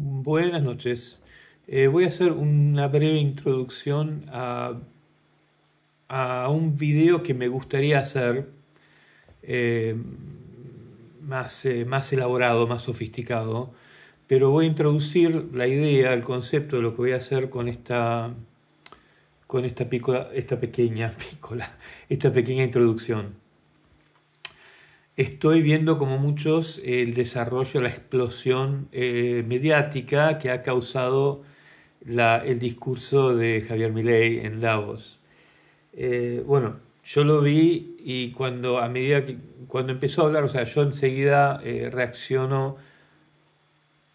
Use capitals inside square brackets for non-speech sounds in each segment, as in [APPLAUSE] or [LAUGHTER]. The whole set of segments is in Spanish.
Buenas noches. Eh, voy a hacer una breve introducción a, un video que me gustaría hacer eh, más, eh, más elaborado, más sofisticado, pero voy a introducir la idea, el concepto de lo que voy a hacer con esta con esta, esta [LAUGHS] esta pequeña introducción estoy viendo como muchos eh, el desarrollo, la explosión eh, mediática que ha causado la, el discurso de Javier Milei en Davos. Eh, bueno, yo lo vi y cuando a medida que cuando empezó a hablar, o sea, yo enseguida eh, reacciono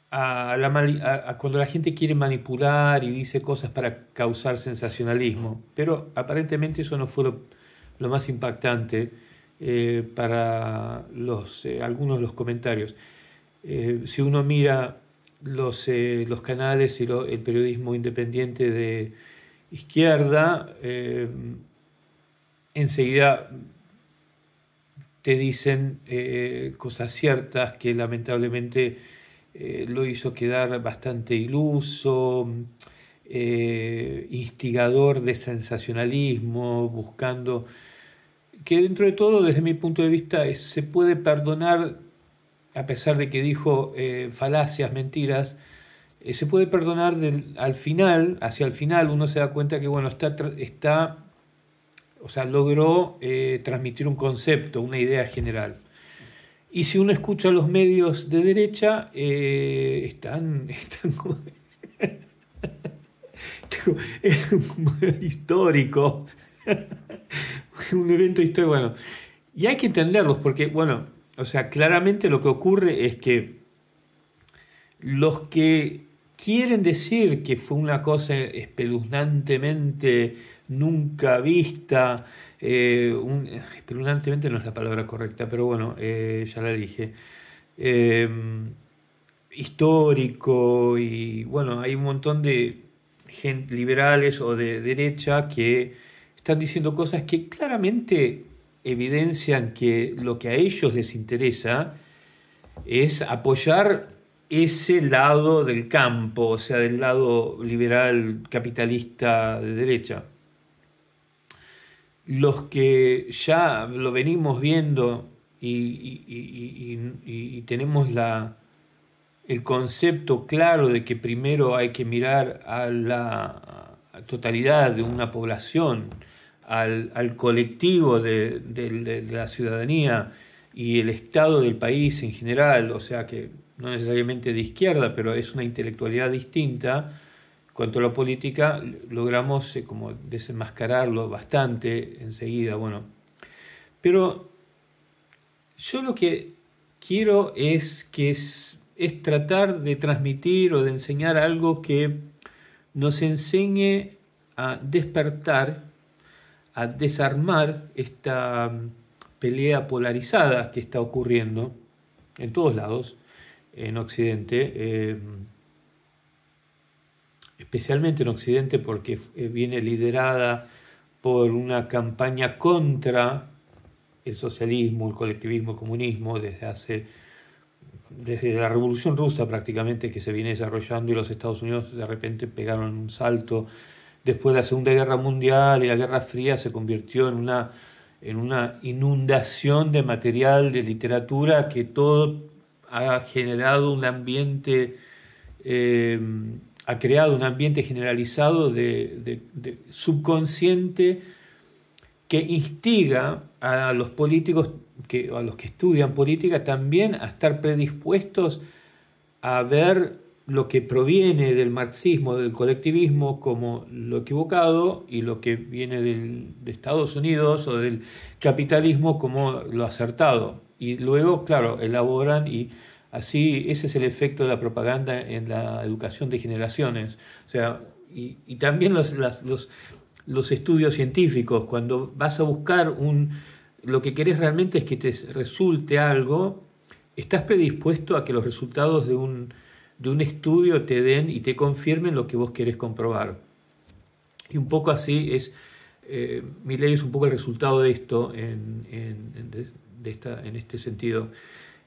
a, la a, cuando la gente quiere manipular y dice cosas para causar sensacionalismo. Pero aparentemente eso no fue lo más impactante eh, para eh, algunos de los comentarios. Eh, si uno mira los, canales y el periodismo independiente de izquierda, enseguida te dicen cosas ciertas que lamentablemente lo hizo quedar bastante iluso, instigador de sensacionalismo, buscando que dentro de todo, desde mi punto de vista, se puede perdonar, a pesar de que dijo eh, falacias, mentiras, eh, se puede perdonar al final, hacia el final, uno se da cuenta que, bueno, está, está o sea, logró eh, transmitir un concepto, una idea general. Y si uno escucha los medios de derecha, están, [LAUGHS] están como... [LAUGHS] [LAUGHS] histórico. [LAUGHS] un evento histórico. Bueno, y hay que entenderlos porque, bueno, o sea, claramente lo que ocurre es que los que quieren decir que fue una cosa espeluznantemente nunca vista, eh, espeluznantemente no es la palabra correcta, pero bueno, eh, ya la dije, em, histórico y bueno, hay un montón de gente liberales o de derecha que están diciendo cosas que claramente evidencian que lo que a ellos les interesa es apoyar ese lado del campo, o sea, del lado liberal capitalista de derecha. Los que ya lo venimos viendo y, tenemos la, el concepto claro de que primero hay que mirar a la totalidad de una población, al, colectivo de, la ciudadanía y el estado del país en general, o sea que no necesariamente de izquierda, pero es una intelectualidad distinta, cuanto a la política, logramos eh, como desenmascararlo bastante enseguida, bueno. Pero yo lo que quiero es que es tratar de transmitir o de enseñar algo que nos enseñe a despertar a desarmar esta mm, pelea polarizada que está ocurriendo en todos lados, en Occidente, em, especialmente en Occidente porque eh, viene liderada por una campaña contra el socialismo, el colectivismo, el comunismo desde hace desde la Revolución Rusa prácticamente que se viene desarrollando y los Estados Unidos de repente pegaron un salto después de la Segunda Guerra Mundial y la Guerra Fría se convirtió en una, en una inundación de material, de literatura, que todo ha generado un ambiente, eh, ha creado un ambiente generalizado de, de subconsciente que instiga a los políticos, que, a los que estudian política, también a estar predispuestos a ver lo que proviene del marxismo, del colectivismo, como lo equivocado, y lo que viene del, de Estados Unidos o del capitalismo como lo acertado. Y luego, claro, elaboran y así ese es el efecto de la propaganda en la educación de generaciones. O sea, y, también los, los, los estudios científicos, cuando vas a buscar un... Lo que querés realmente es que te resulte algo, estás predispuesto a que los resultados de un de un estudio te den y te confirmen lo que vos querés comprobar. Y un poco así es, eh, mi ley es un poco el resultado de esto en, esta, en este sentido.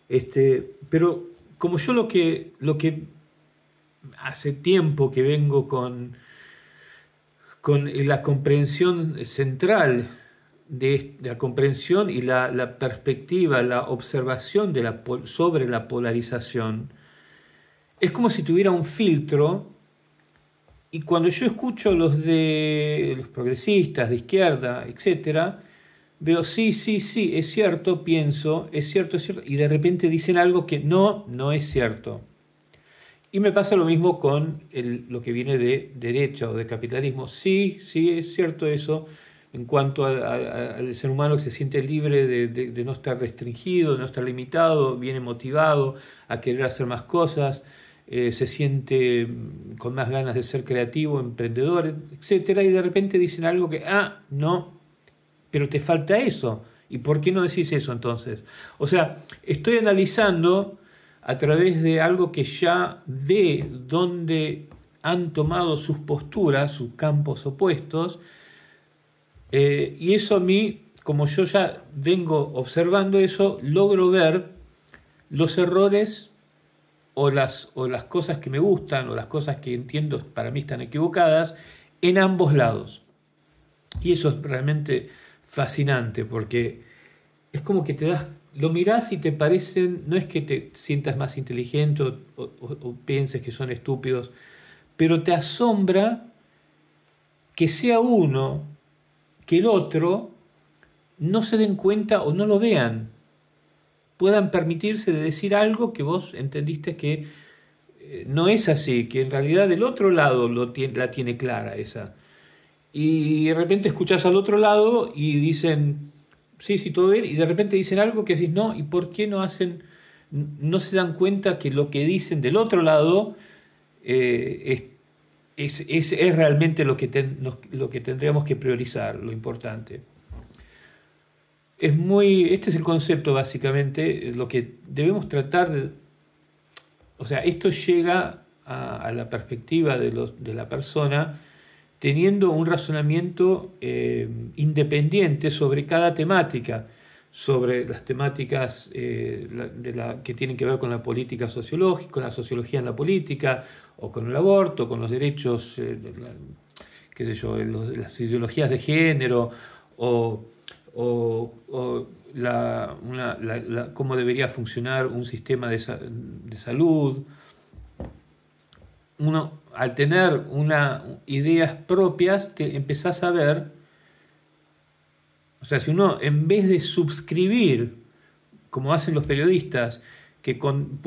Este, pero como yo lo que, lo que hace tiempo que vengo con, con la comprensión central de la comprensión y la, perspectiva, la observación de la, sobre la polarización, es como si tuviera un filtro y cuando yo escucho los de los progresistas, de izquierda, etcétera, veo sí, sí, sí, es cierto, pienso, es cierto, es cierto, y de repente dicen algo que no, no es cierto. Y me pasa lo mismo con el, lo que viene de derecha o de capitalismo. Sí, sí, es cierto eso en cuanto al ser humano que se siente libre de, de no estar restringido, de no estar limitado, viene motivado a querer hacer más cosas, eh, se siente mm, con más ganas de ser creativo, emprendedor, etcétera, y de repente dicen algo que, ah, no, pero te falta eso. ¿Y por qué no decís eso entonces? O sea, estoy analizando a través de algo que ya ve dónde han tomado sus posturas, sus campos opuestos, eh, y eso a mí, como yo ya vengo observando eso, logro ver los errores o las, o las cosas que me gustan o las cosas que entiendo para mí están equivocadas en ambos lados. Y eso es realmente fascinante porque es como que te das, lo mirás y te parecen, no es que te sientas más inteligente o pienses que son estúpidos, pero te asombra que sea uno, que el otro, no se den cuenta o no lo vean, puedan permitirse de decir algo que vos entendiste que eh, no es así, que en realidad del otro lado la tiene clara esa. Y de repente escuchás al otro lado y dicen, sí, sí, todo bien, y de repente dicen algo que decís, no, ¿y por qué no hacen, no se dan cuenta que lo que dicen del otro lado eh, es, es, realmente lo que, lo que tendríamos que priorizar, lo importante? es muy, este es el concepto básicamente, lo que debemos tratar, de, o sea, esto llega a, la perspectiva de, la persona teniendo un razonamiento eh, independiente sobre cada temática, sobre las temáticas eh, de la, que tienen que ver con la política sociológica, con la sociología en la política, o con el aborto, con los derechos, eh, qué sé yo, las ideologías de género, o o, una, cómo debería funcionar un sistema de, de salud. Uno, al tener una, ideas propias, te empezás a ver, o sea, si uno en vez de suscribir, como hacen los periodistas, que con,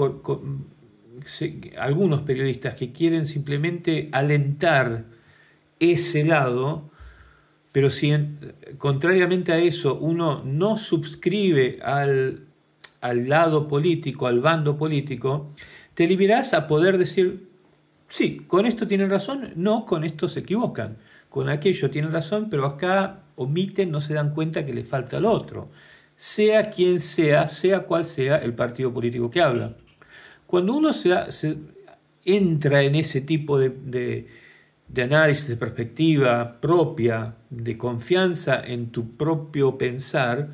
algunos periodistas que quieren simplemente alentar ese lado, pero si, contrariamente a eso, uno no suscribe al, al lado político, al bando político, te liberás a poder decir, sí, con esto tienen razón, no, con esto se equivocan, con aquello tienen razón, pero acá omiten, no se dan cuenta que le falta al otro, sea quien sea, sea cual sea el partido político que habla. Cuando uno entra en ese tipo de de análisis, de perspectiva propia, de confianza en tu propio pensar,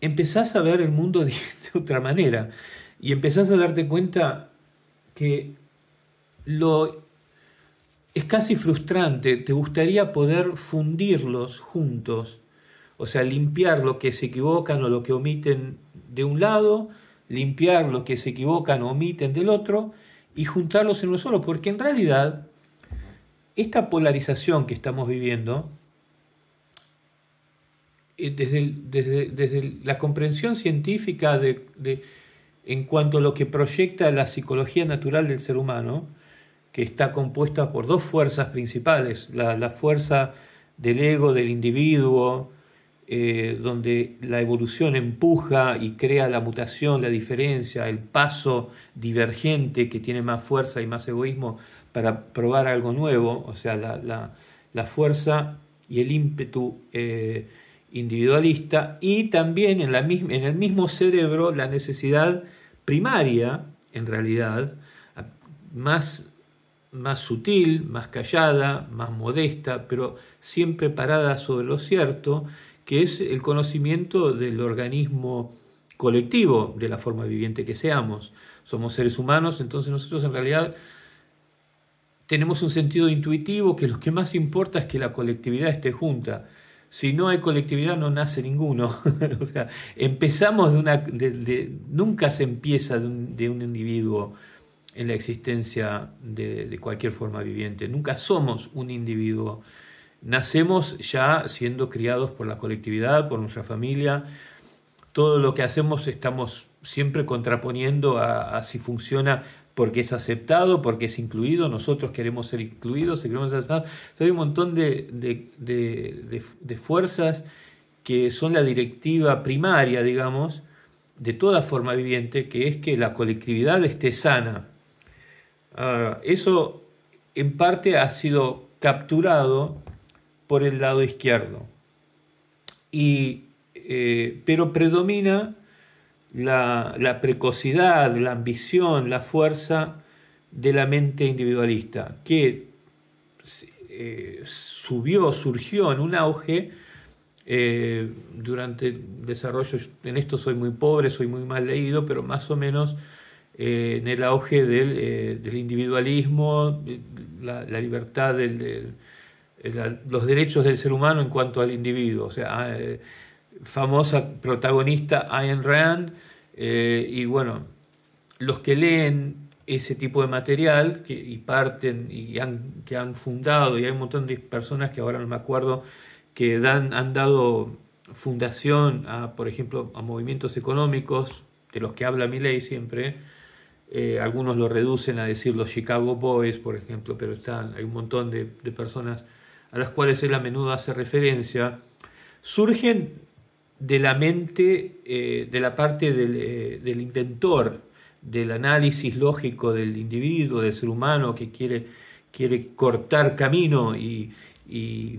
empezás a ver el mundo [LAUGHS] de, otra manera y empezás a darte cuenta que lo es casi frustrante, te gustaría poder fundirlos juntos, o sea, limpiar lo que se equivocan o lo que omiten de un lado, limpiar lo que se equivocan o omiten del otro y juntarlos en uno solo, porque en realidad esta polarización que estamos viviendo, eh, desde, desde, la comprensión científica de, en cuanto a lo que proyecta la psicología natural del ser humano, que está compuesta por dos fuerzas principales, la, fuerza del ego, del individuo, eh, donde la evolución empuja y crea la mutación, la diferencia, el paso divergente que tiene más fuerza y más egoísmo para probar algo nuevo, o sea, la, la, fuerza y el ímpetu eh, individualista, y también en, en el mismo cerebro la necesidad primaria, en realidad, más, más sutil, más callada, más modesta, pero siempre parada sobre lo cierto, que es el conocimiento del organismo colectivo, de la forma viviente que seamos. Somos seres humanos, entonces nosotros en realidad tenemos un sentido intuitivo que lo que más importa es que la colectividad esté junta. Si no hay colectividad no nace ninguno. [LAUGHS] o sea, empezamos de una... nunca se empieza de un, individuo en la existencia de cualquier forma viviente. Nunca somos un individuo. Nacemos ya siendo criados por la colectividad, por nuestra familia. Todo lo que hacemos estamos siempre contraponiendo a, si funciona, porque es aceptado, porque es incluido, nosotros queremos ser incluidos, queremos ser hay un montón de, fuerzas que son la directiva primaria, digamos, de toda forma viviente, que es que la colectividad esté sana. Ah, eso en parte ha sido capturado por el lado izquierdo, y, eh, pero predomina la, la precocidad, la ambición, la fuerza de la mente individualista, que eh, subió, surgió en un auge eh, durante el desarrollo, en esto soy muy pobre, soy muy mal leído, pero más o menos eh, en el auge del, individualismo, la, libertad, del, los derechos del ser humano en cuanto al individuo, o sea, famosa protagonista Ayn Rand, eh, y bueno, los que leen ese tipo de material y parten y han, que han fundado, y hay un montón de personas que ahora no me acuerdo, que dan, han dado fundación a, por ejemplo, a movimientos económicos, de los que habla Milley siempre, eh, algunos lo reducen a decir los Chicago Boys, por ejemplo, pero están, hay un montón de personas a las cuales él a menudo hace referencia, surgen de la mente, eh, de la parte eh, del, inventor, del análisis lógico del individuo, del ser humano que quiere, quiere cortar camino y, y,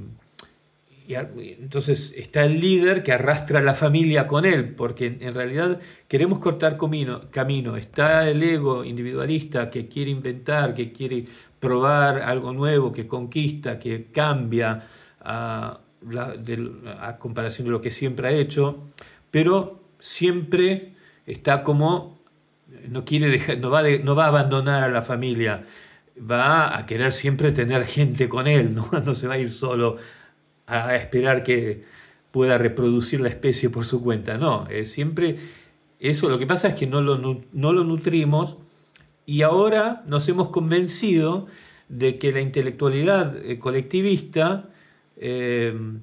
entonces está el líder que arrastra a la familia con él, porque en realidad queremos cortar camino, camino, está el ego individualista que quiere inventar, que quiere probar algo nuevo, que conquista, que cambia a comparación de lo que siempre ha hecho, pero siempre está como, no, quiere dejar, no, va no va a abandonar a la familia, va a querer siempre tener gente con él, no, [LAUGHS] no se va a ir solo a esperar que pueda reproducir la especie por su cuenta, no, siempre eso, lo que pasa es que no no lo nutrimos y ahora nos hemos convencido de que la intelectualidad eh, colectivista Em,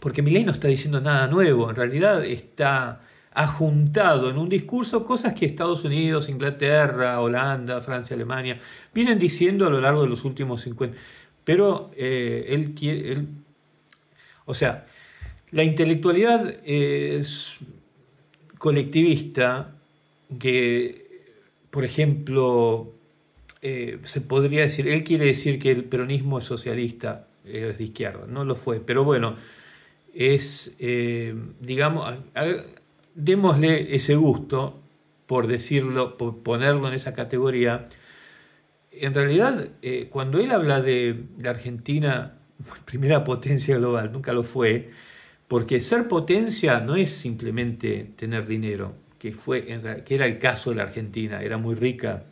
porque Milei no está diciendo nada nuevo, en realidad está ajuntado en un discurso cosas que Estados Unidos, Inglaterra, Holanda, Francia, Alemania vienen diciendo a lo largo de los últimos 50. Pero eh, él quiere. o sea, la intelectualidad es colectivista que, por ejemplo, eh, se podría decir, él quiere decir que el peronismo es socialista es de izquierda, no lo fue, pero bueno, es, eh, digamos, démosle ese gusto, por decirlo, por ponerlo en esa categoría. En realidad, eh, cuando él habla de la Argentina, [LAUGHS] primera potencia global, nunca lo fue, porque ser potencia no es simplemente tener dinero, que, fue, que era el caso de la Argentina, era muy rica,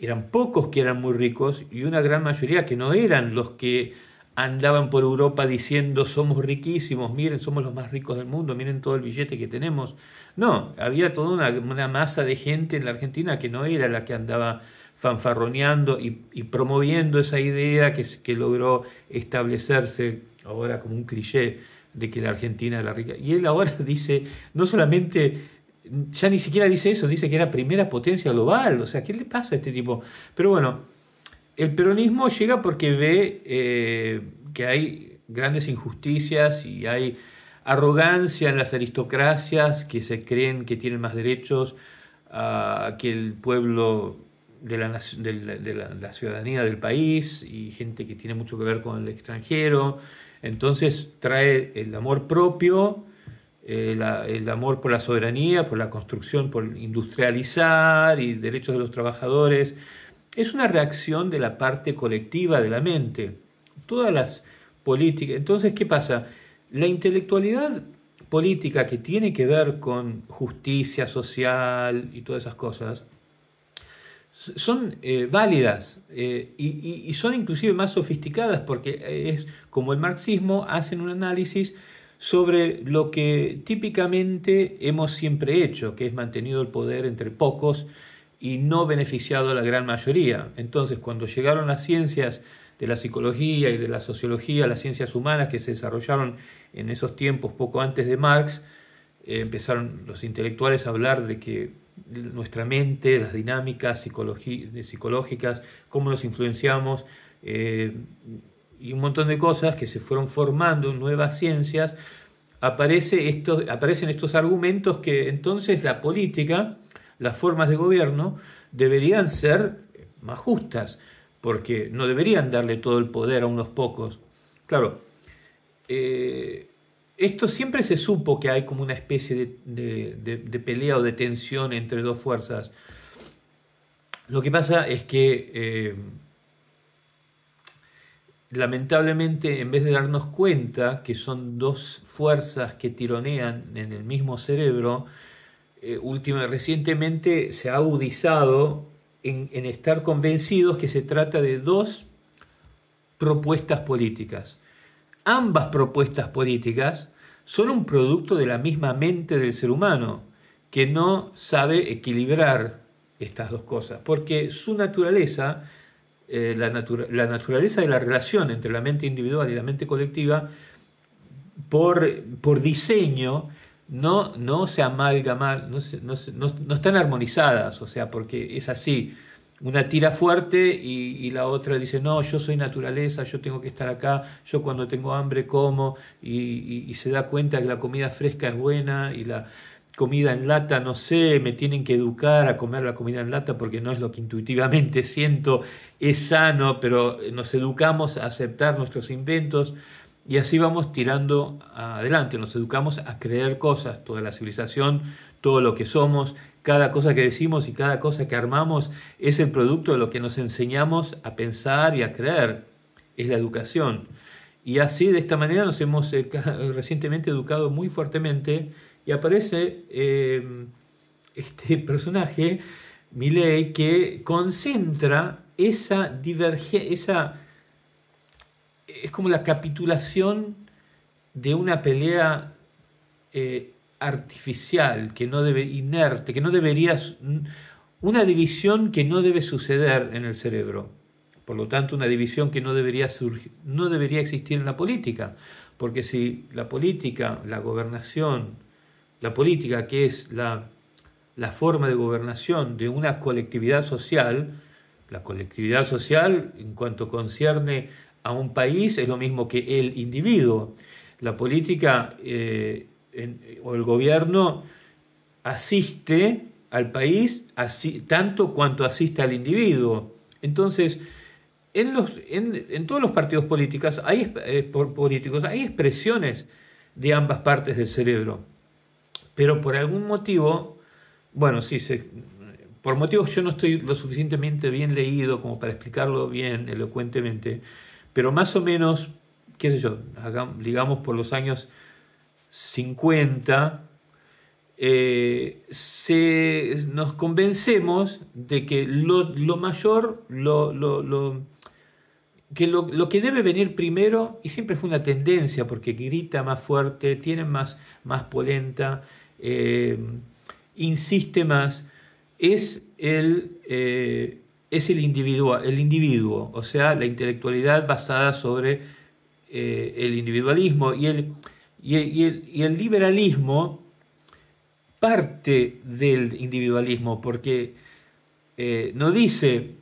eran pocos que eran muy ricos y una gran mayoría que no eran los que andaban por Europa diciendo somos riquísimos, miren, somos los más ricos del mundo, miren todo el billete que tenemos. No, había toda una, masa de gente en la Argentina que no era la que andaba fanfarroneando y, promoviendo esa idea que, que, logró establecerse ahora como un cliché de que la Argentina era la rica. Y él ahora [LAUGHS] dice, no solamente, ya ni siquiera dice eso, dice que era primera potencia global, o sea, ¿qué le pasa a este tipo? Pero bueno, el peronismo llega porque ve eh, que hay grandes injusticias y hay arrogancia en las aristocracias que se creen que tienen más derechos ah, que el pueblo de, la, ciudadanía del país y gente que tiene mucho que ver con el extranjero. Entonces trae el amor propio, eh, el amor por la soberanía, por la construcción, por industrializar y derechos de los trabajadores es una reacción de la parte colectiva de la mente. Todas las políticas. Entonces, ¿qué pasa? La intelectualidad política que tiene que ver con justicia social y todas esas cosas son eh, válidas eh, y, y, son inclusive más sofisticadas porque es como el marxismo hacen un análisis sobre lo que típicamente hemos siempre hecho, que es mantenido el poder entre pocos y no beneficiado a la gran mayoría. Entonces, cuando llegaron las ciencias de la psicología y de la sociología, las ciencias humanas que se desarrollaron en esos tiempos poco antes de Marx, eh, empezaron los intelectuales a hablar de que nuestra mente, las dinámicas psicológicas, cómo nos influenciamos eh, y un montón de cosas que se fueron formando, nuevas ciencias, aparece aparecen estos argumentos que entonces la política las formas de gobierno deberían ser más justas, porque no deberían darle todo el poder a unos pocos. Claro, eh, esto siempre se supo que hay como una especie de, pelea o de tensión entre dos fuerzas. Lo que pasa es que eh, lamentablemente en vez de darnos cuenta que son dos fuerzas que tironean en el mismo cerebro, eh, recientemente se ha agudizado en, estar convencidos que se trata de dos propuestas políticas. Ambas propuestas políticas son un producto de la misma mente del ser humano, que no sabe equilibrar estas dos cosas, porque su naturaleza, eh, la, naturaleza de la relación entre la mente individual y la mente colectiva, por diseño, no, no se amalgaman, no, no, no, están armonizadas, o sea, porque es así. Una tira fuerte y, la otra dice, no, yo soy naturaleza, yo tengo que estar acá, yo cuando tengo hambre como y se da cuenta que la comida fresca es buena y la, comida en lata, no sé, me tienen que educar a comer la comida en lata porque no es lo que intuitivamente [LAUGHS] siento, es sano, pero nos educamos a aceptar nuestros inventos. Y así vamos tirando adelante, nos educamos a creer cosas, toda la civilización, todo lo que somos, cada cosa que decimos y cada cosa que armamos es el producto de lo que nos enseñamos a pensar y a creer, es la educación. Y así, de esta manera, nos hemos eh, recientemente educado muy fuertemente y aparece eh, este personaje, Milley, que concentra esa divergencia, esa es como la capitulación de una pelea eh, artificial, que no debe, inerte, que no debería, una división que no debe suceder en el cerebro. Por lo tanto, una división que no debería, surgir, no debería existir en la política, porque si la política, la gobernación, la política que es la, la forma de gobernación de una colectividad social, la colectividad social en cuanto concierne a un país es lo mismo que el individuo. La política eh, o el gobierno asiste al país así, tanto cuanto asiste al individuo. Entonces, en, los, en, todos los partidos políticos hay, eh, políticos hay expresiones de ambas partes del cerebro. Pero por algún motivo, bueno, sí, por motivos yo no estoy lo suficientemente bien leído como para explicarlo bien, elocuentemente, pero más o menos, qué sé yo, digamos por los años 50, eh, nos convencemos de que lo, mayor, lo, que lo, que debe venir primero, y siempre fue una tendencia, porque grita más fuerte, tiene más, más polenta, eh, insiste más, es el eh, es el individuo, el individuo, o sea, la intelectualidad basada sobre eh, el individualismo y el, y, y, el, liberalismo parte del individualismo, porque eh, no dice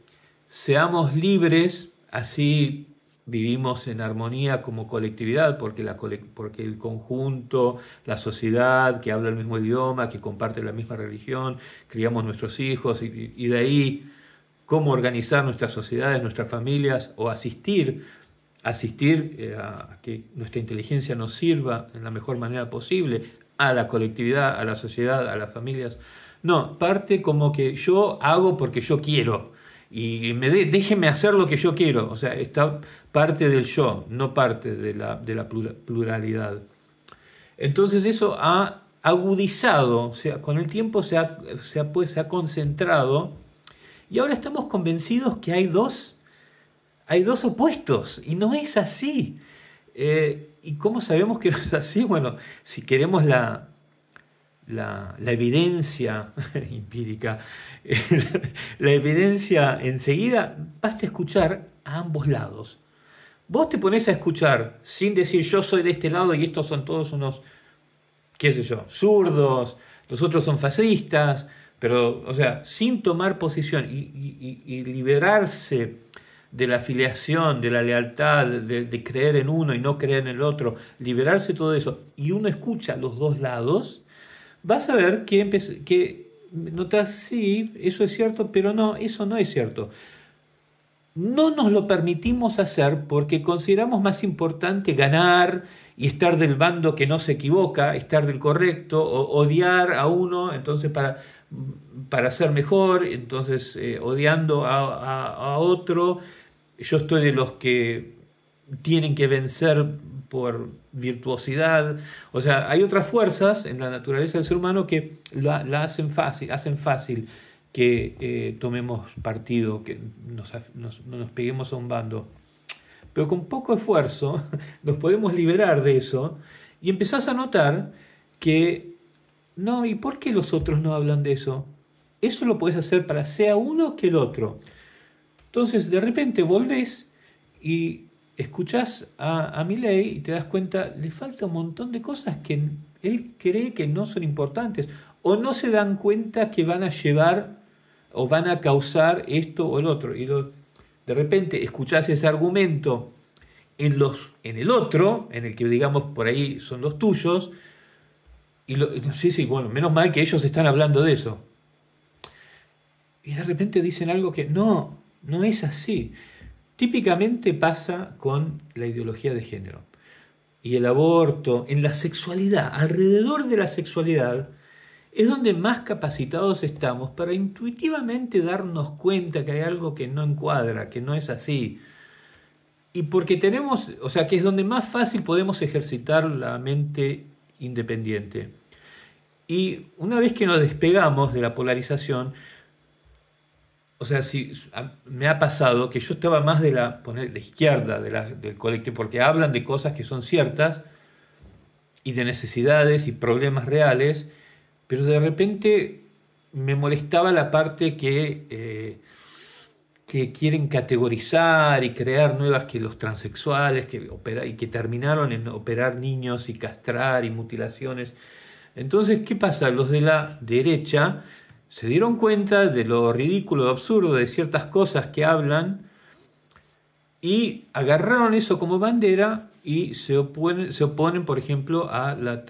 seamos libres, así vivimos en armonía como colectividad, porque, la, porque el conjunto, la sociedad que habla el mismo idioma, que comparte la misma religión, criamos nuestros hijos y de ahí cómo organizar nuestras sociedades, nuestras familias o asistir, asistir eh, a que nuestra inteligencia nos sirva en la mejor manera posible a la colectividad, a la sociedad, a las familias. No, parte como que yo hago porque yo quiero y déjeme hacer lo que yo quiero. O sea, está parte del yo, no parte de la, pluralidad. Entonces eso ha agudizado, o sea, con el tiempo se ha pues, concentrado y ahora estamos convencidos que hay dos, hay dos opuestos, y no es así. Eh, ¿Y cómo sabemos que no es así? Bueno, si queremos la, la, la, evidencia [LAUGHS] empírica, [LAUGHS] la evidencia enseguida, basta escuchar a ambos lados. Vos te pones a escuchar sin decir yo soy de este lado y estos son todos unos, qué sé yo, zurdos, los otros son fascistas, pero, o sea, sin tomar posición y, liberarse de la afiliación, de la lealtad, de, creer en uno y no creer en el otro, liberarse todo eso, y uno escucha los dos lados, vas a ver que, que notas, sí, eso es cierto, pero no, eso no es cierto. No nos lo permitimos hacer porque consideramos más importante ganar y estar del bando que no se equivoca, estar del correcto, o, odiar a uno, entonces para para ser mejor, entonces eh, odiando a, otro. Yo estoy de los que tienen que vencer por virtuosidad. O sea, hay otras fuerzas en la naturaleza del ser humano que la, hacen fácil, hacen fácil que eh, tomemos partido, que nos peguemos a un bando. Pero con poco esfuerzo [LAUGHS] nos podemos liberar de eso y empezás a notar que no, ¿y por qué los otros no hablan de eso? Eso lo puedes hacer para sea uno que el otro. Entonces, de repente volvés y escuchás a, a Miley y te das cuenta, le falta un montón de cosas que él cree que no son importantes o no se dan cuenta que van a llevar o van a causar esto o el otro. Y de repente escuchás ese argumento en, los, en el otro, en el que digamos por ahí son los tuyos, y sí, sí, bueno, menos mal que ellos están hablando de eso. Y de repente dicen algo que no, no es así. Típicamente pasa con la ideología de género y el aborto, en la sexualidad, alrededor de la sexualidad, es donde más capacitados estamos para intuitivamente darnos cuenta que hay algo que no encuadra, que no es así. Y porque tenemos, o sea, que es donde más fácil podemos ejercitar la mente independiente. Y una vez que nos despegamos de la polarización, o sea, si me ha pasado que yo estaba más de la, izquierda de del colectivo, porque hablan de cosas que son ciertas y de necesidades y problemas reales, pero de repente me molestaba la parte que eh, quieren categorizar y crear nuevas que los transexuales que y que terminaron en operar niños y castrar y mutilaciones. Entonces, ¿qué pasa? Los de la derecha se dieron cuenta de lo ridículo, absurdo de ciertas cosas que hablan y agarraron eso como bandera y se oponen, por ejemplo, a la,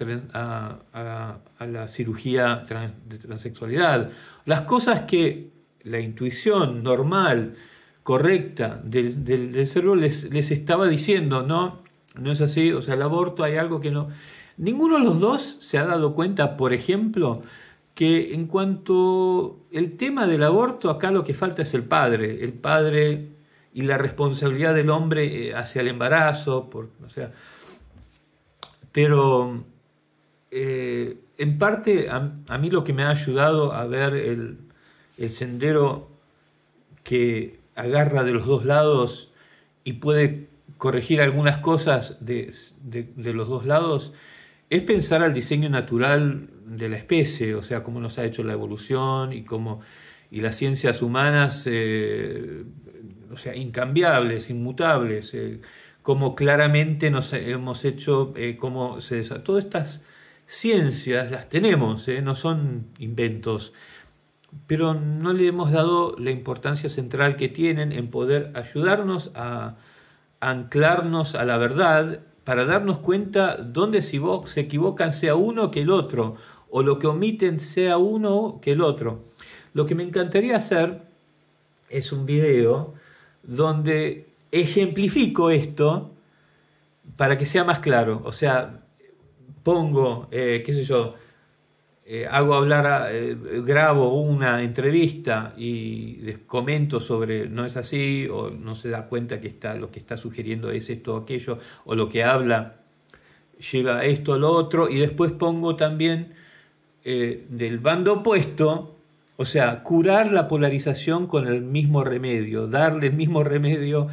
a, la cirugía de transexualidad. Las cosas que la intuición normal, correcta del, del, cerebro les, estaba diciendo, no, no es así, o sea, el aborto hay algo que no... Ninguno de los dos se ha dado cuenta, por ejemplo, que en cuanto el tema del aborto, acá lo que falta es el padre, el padre y la responsabilidad del hombre eh, hacia el embarazo, sea, pero eh, en parte a, mí lo que me ha ayudado a ver el, el sendero que agarra de los dos lados y puede corregir algunas cosas de, de, los dos lados, es pensar al diseño natural de la especie, o sea, cómo nos ha hecho la evolución y cómo y las ciencias humanas, eh, o sea, incambiables, inmutables, como eh, cómo claramente nos hemos hecho, eh, cómo se todas estas ciencias las tenemos, no son inventos pero no le hemos dado la importancia central que tienen en poder ayudarnos a anclarnos a la verdad para darnos cuenta dónde se equivocan sea uno que el otro o lo que omiten sea uno que el otro. Lo que me encantaría hacer es un video donde ejemplifico esto para que sea más claro. O sea, pongo, eh, qué sé yo, eh, hago hablar, eh, grabo una entrevista y les comento sobre no es así, o no se da cuenta que está, lo que está sugiriendo es esto o aquello, o lo que habla lleva esto o lo otro, y después pongo también eh, del bando opuesto, o sea, curar la polarización con el mismo remedio, darle el mismo remedio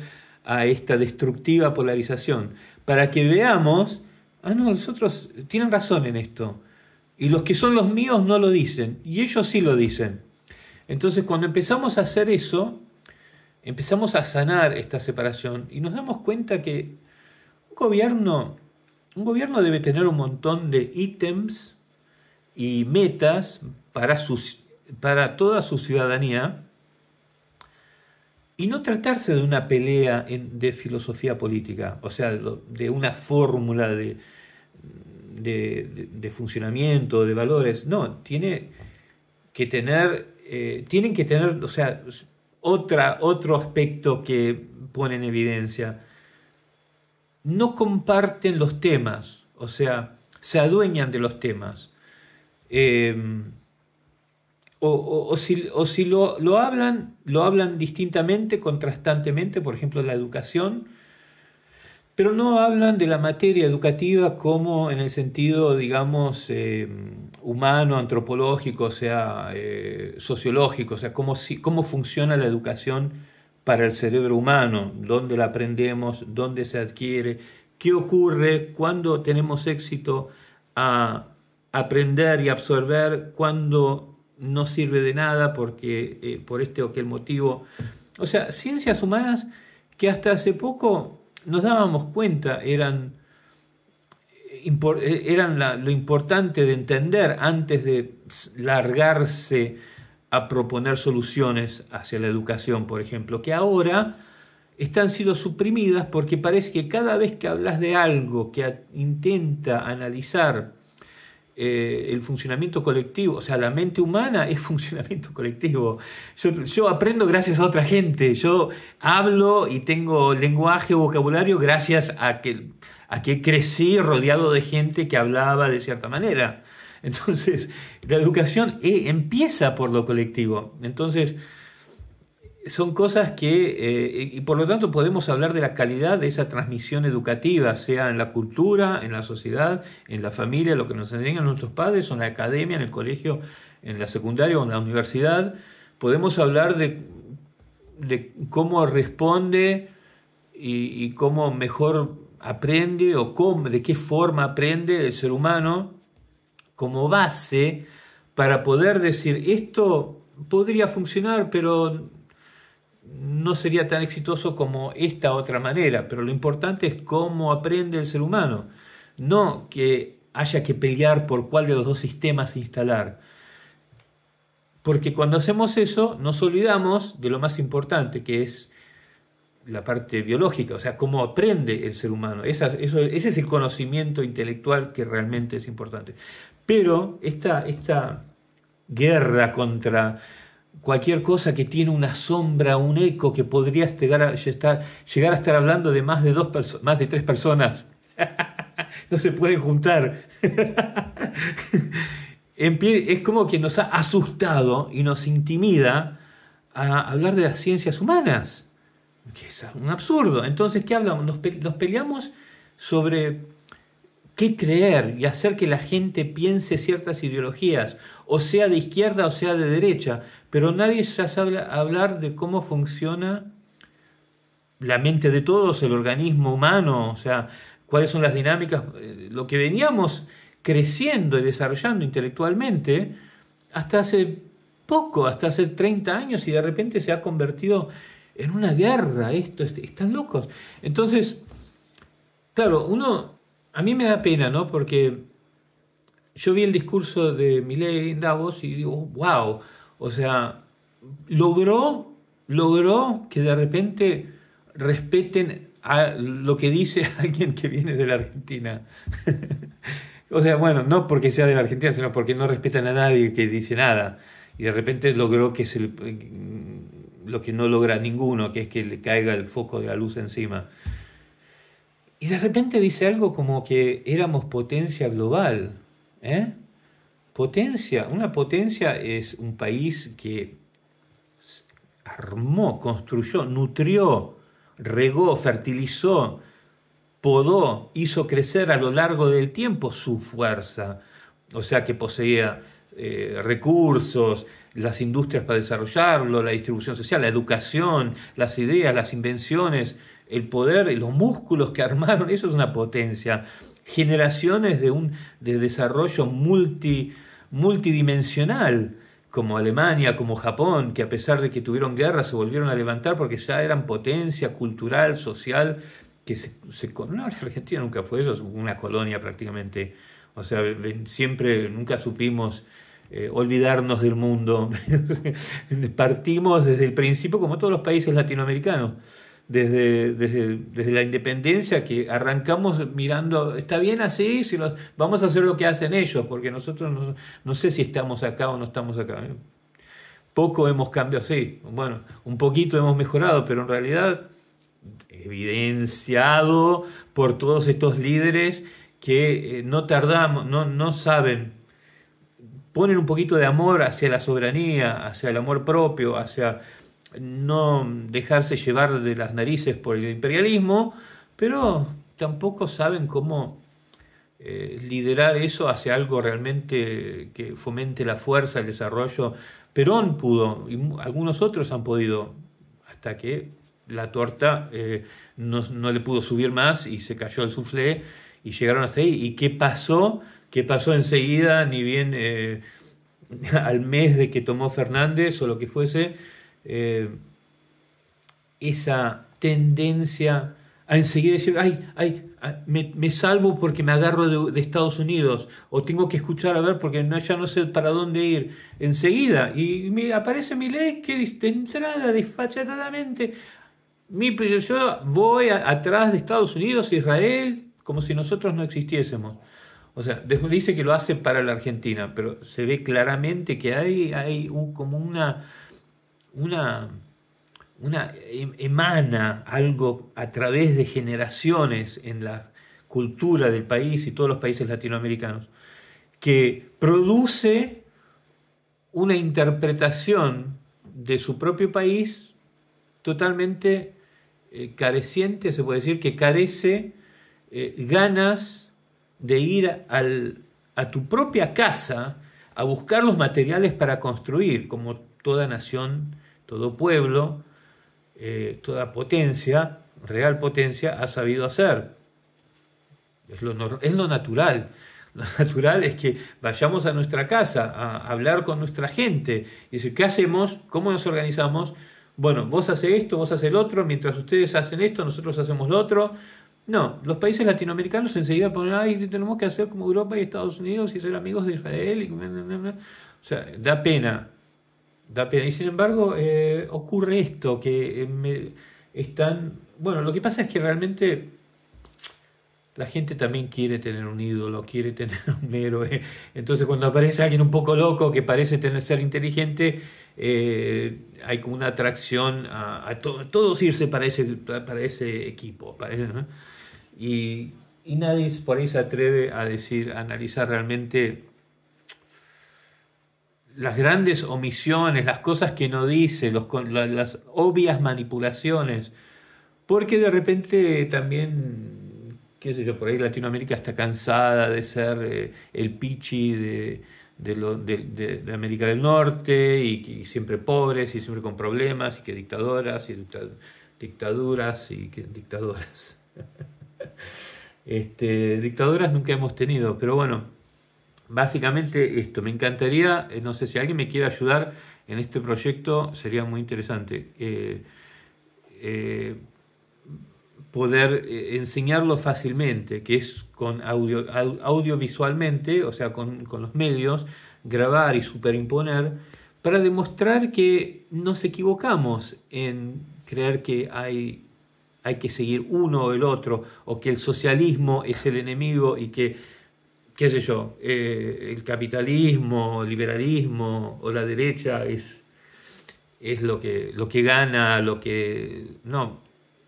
a esta destructiva polarización, para que veamos, ah, no, nosotros tienen razón en esto y los que son los míos no lo dicen, y ellos sí lo dicen. Entonces cuando empezamos a hacer eso, empezamos a sanar esta separación y nos damos cuenta que un gobierno, un gobierno debe tener un montón de ítems y metas para, sus, para toda su ciudadanía y no tratarse de una pelea de filosofía política, o sea, de una fórmula de, de, funcionamiento, de valores. No, tiene que tener, eh, tienen que tener, o sea, otra, otro aspecto que pone en evidencia. No comparten los temas, o sea, se adueñan de los temas. Em, o, o, o, si, o si lo, lo, hablan, lo hablan distintamente, contrastantemente, por ejemplo, la educación pero no hablan de la materia educativa como en el sentido, digamos, eh, humano, antropológico, o sea, eh, sociológico, o sea, cómo, funciona la educación para el cerebro humano, dónde la aprendemos, dónde se adquiere, qué ocurre cuando tenemos éxito a aprender y absorber, cuando no sirve de nada porque eh, por este o aquel motivo. O sea, ciencias humanas que hasta hace poco nos dábamos cuenta eran, eh, eran lo importante de entender antes de largarse a proponer soluciones hacia la educación, por ejemplo, que ahora están siendo suprimidas porque parece que cada vez que hablas de algo que intenta analizar eh, el funcionamiento colectivo, o sea, la mente humana es [LAUGHS] funcionamiento colectivo. Yo, aprendo gracias a otra gente, yo hablo y tengo lenguaje, vocabulario gracias a que, a que crecí rodeado de gente que hablaba de cierta manera. Entonces, la educación eh, empieza por lo colectivo. Entonces, son cosas que, eh, y por lo tanto podemos hablar de la calidad de esa transmisión educativa, sea en la cultura, en la sociedad, en la familia, lo que nos enseñan nuestros padres, o en la academia, en el colegio, en la secundaria o en la universidad. Podemos hablar de, de cómo responde y, y, cómo mejor aprende o cómo, de qué forma aprende el ser humano como base para poder decir esto podría funcionar, pero no sería tan exitoso como esta otra manera, pero lo importante es cómo aprende el ser humano, no que haya que pelear por cuál de los dos sistemas instalar. Porque cuando hacemos eso nos olvidamos de lo más importante, que es la parte biológica, o sea, cómo aprende el ser humano. eso, ese es el conocimiento intelectual que realmente es importante. Pero esta, esta guerra contra cualquier cosa que tiene una sombra, un eco, que podría llegar a, llegar a estar hablando de más de, dos más de tres personas. [LAUGHS] no se puede juntar. [LAUGHS] es como que nos ha asustado y nos intimida a hablar de las ciencias humanas, que es un absurdo. Entonces, ¿qué hablamos? nos peleamos sobre qué creer y hacer que la gente piense ciertas ideologías, o sea de izquierda o sea de derecha, pero nadie sabe hablar de cómo funciona la mente de todos, el organismo humano, o sea, cuáles son las dinámicas, eh, lo que veníamos creciendo y desarrollando intelectualmente hasta hace poco, hasta hace 30 años y de repente se ha convertido en una guerra, esto, este, están locos. Entonces, claro, uno a mí me da pena, ¿no? Porque yo vi el discurso de Milei en Davos y digo, wow, o sea, logró, logró que de repente respeten lo que dice [LAUGHS] alguien que viene de la Argentina. [LAUGHS] o sea, bueno, no porque sea de la Argentina, sino porque no respetan a nadie que dice nada. Y de repente logró que es mm, lo que no logra ninguno, que es que le caiga el foco de la luz encima. Y de repente dice algo como que éramos potencia global. ¿eh? Potencia, una potencia es un país que armó, construyó, nutrió, regó, fertilizó, podó, hizo crecer a lo largo del tiempo su fuerza. O sea que poseía eh, recursos, las industrias para desarrollarlo, la distribución social, la educación, las ideas, las invenciones, el poder y los músculos que [LAUGHS] armaron, eso es una potencia. Generaciones de un de desarrollo multi, multidimensional, como Alemania, como Japón, que a pesar de que tuvieron guerra se volvieron a levantar porque ya eran potencia cultural, social, que se, se Argentina nunca fue eso, una colonia prácticamente. O sea, siempre, nunca supimos eh, olvidarnos del mundo. [LAUGHS] Partimos desde el principio, como todos los países latinoamericanos desde, desde, la independencia, que arrancamos mirando, está bien así, si nos, vamos a hacer lo que hacen ellos, porque nosotros no, sé si estamos acá o no estamos acá. Poco hemos cambiado, sí, bueno, un poquito hemos mejorado, pero en realidad evidenciado por todos estos líderes que eh, no tardamos, no, no saben, ponen un poquito de amor hacia la soberanía, hacia el amor propio, hacia no dejarse llevar de las narices por el imperialismo, pero tampoco saben cómo eh, liderar eso hacia algo realmente que fomente la fuerza, el desarrollo. Perón pudo, y algunos otros han podido, hasta que la torta eh, no, le pudo subir más y se cayó el soufflé y llegaron hasta ahí. ¿Y qué pasó? ¿Qué pasó enseguida? Ni bien eh, [LAUGHS] al mes de que tomó Fernández o lo que fuese, eh, esa tendencia a enseguida decir, ay, ay, ah, me, salvo porque me agarro de, Estados Unidos, o tengo que escuchar a ver porque no, ya no sé para dónde ir, enseguida. Y me aparece mi ley que de entrada, desfachatadamente, mi, yo voy atrás de Estados Unidos, Israel, como si nosotros no existiésemos. O sea, dice que lo hace para la Argentina, pero se ve claramente que hay, hay un, como una una, em, emana algo a través de generaciones en la cultura del país y todos los países latinoamericanos, que produce una interpretación de su propio país totalmente eh, careciente, se puede decir, que carece eh, ganas de ir al, a tu propia casa a buscar los materiales para construir, como toda nación todo pueblo, eh, toda potencia, real potencia, ha sabido hacer. Es lo, es lo natural. [LAUGHS] Lo natural es que vayamos a nuestra casa a hablar con nuestra gente y decir, ¿qué hacemos? ¿Cómo nos organizamos? Bueno, vos haces esto, vos haces el otro, mientras ustedes hacen esto, nosotros hacemos lo otro. No, los países latinoamericanos enseguida ponen, ay, tenemos que hacer como Europa y Estados Unidos y ser amigos de Israel. Y... O sea, da pena Da pena. Y sin embargo, eh, ocurre esto, que eh, están... Bueno, lo que pasa es que realmente la gente también quiere tener un ídolo, quiere tener [LAUGHS] un héroe. Entonces cuando aparece alguien un poco loco que parece tener ser inteligente, eh, hay como una atracción a, todos irse para ese, para ese equipo. y, y, nadie por ahí se atreve a decir, a analizar realmente las grandes omisiones, las cosas que no dice, las obvias manipulaciones, porque de repente también, qué sé yo, por ahí Latinoamérica está cansada de ser eh, el pichi de, América del Norte y, siempre pobres y siempre con problemas y que dictadoras y dictaduras y que dictadoras. [LAUGHS] este, dictadoras nunca hemos tenido, pero bueno básicamente esto, me encantaría, eh, no sé si alguien me quiere ayudar en este proyecto, sería muy interesante. Eh, eh, poder enseñarlo fácilmente, que es con audio, audiovisualmente, o sea, con, con, los medios, grabar y superimponer, para demostrar que nos equivocamos en creer que hay, hay que seguir uno o el otro, o que el socialismo es el enemigo y que qué sé yo, eh, el capitalismo, el liberalismo o la derecha es, es lo, que, lo que gana, lo que... No,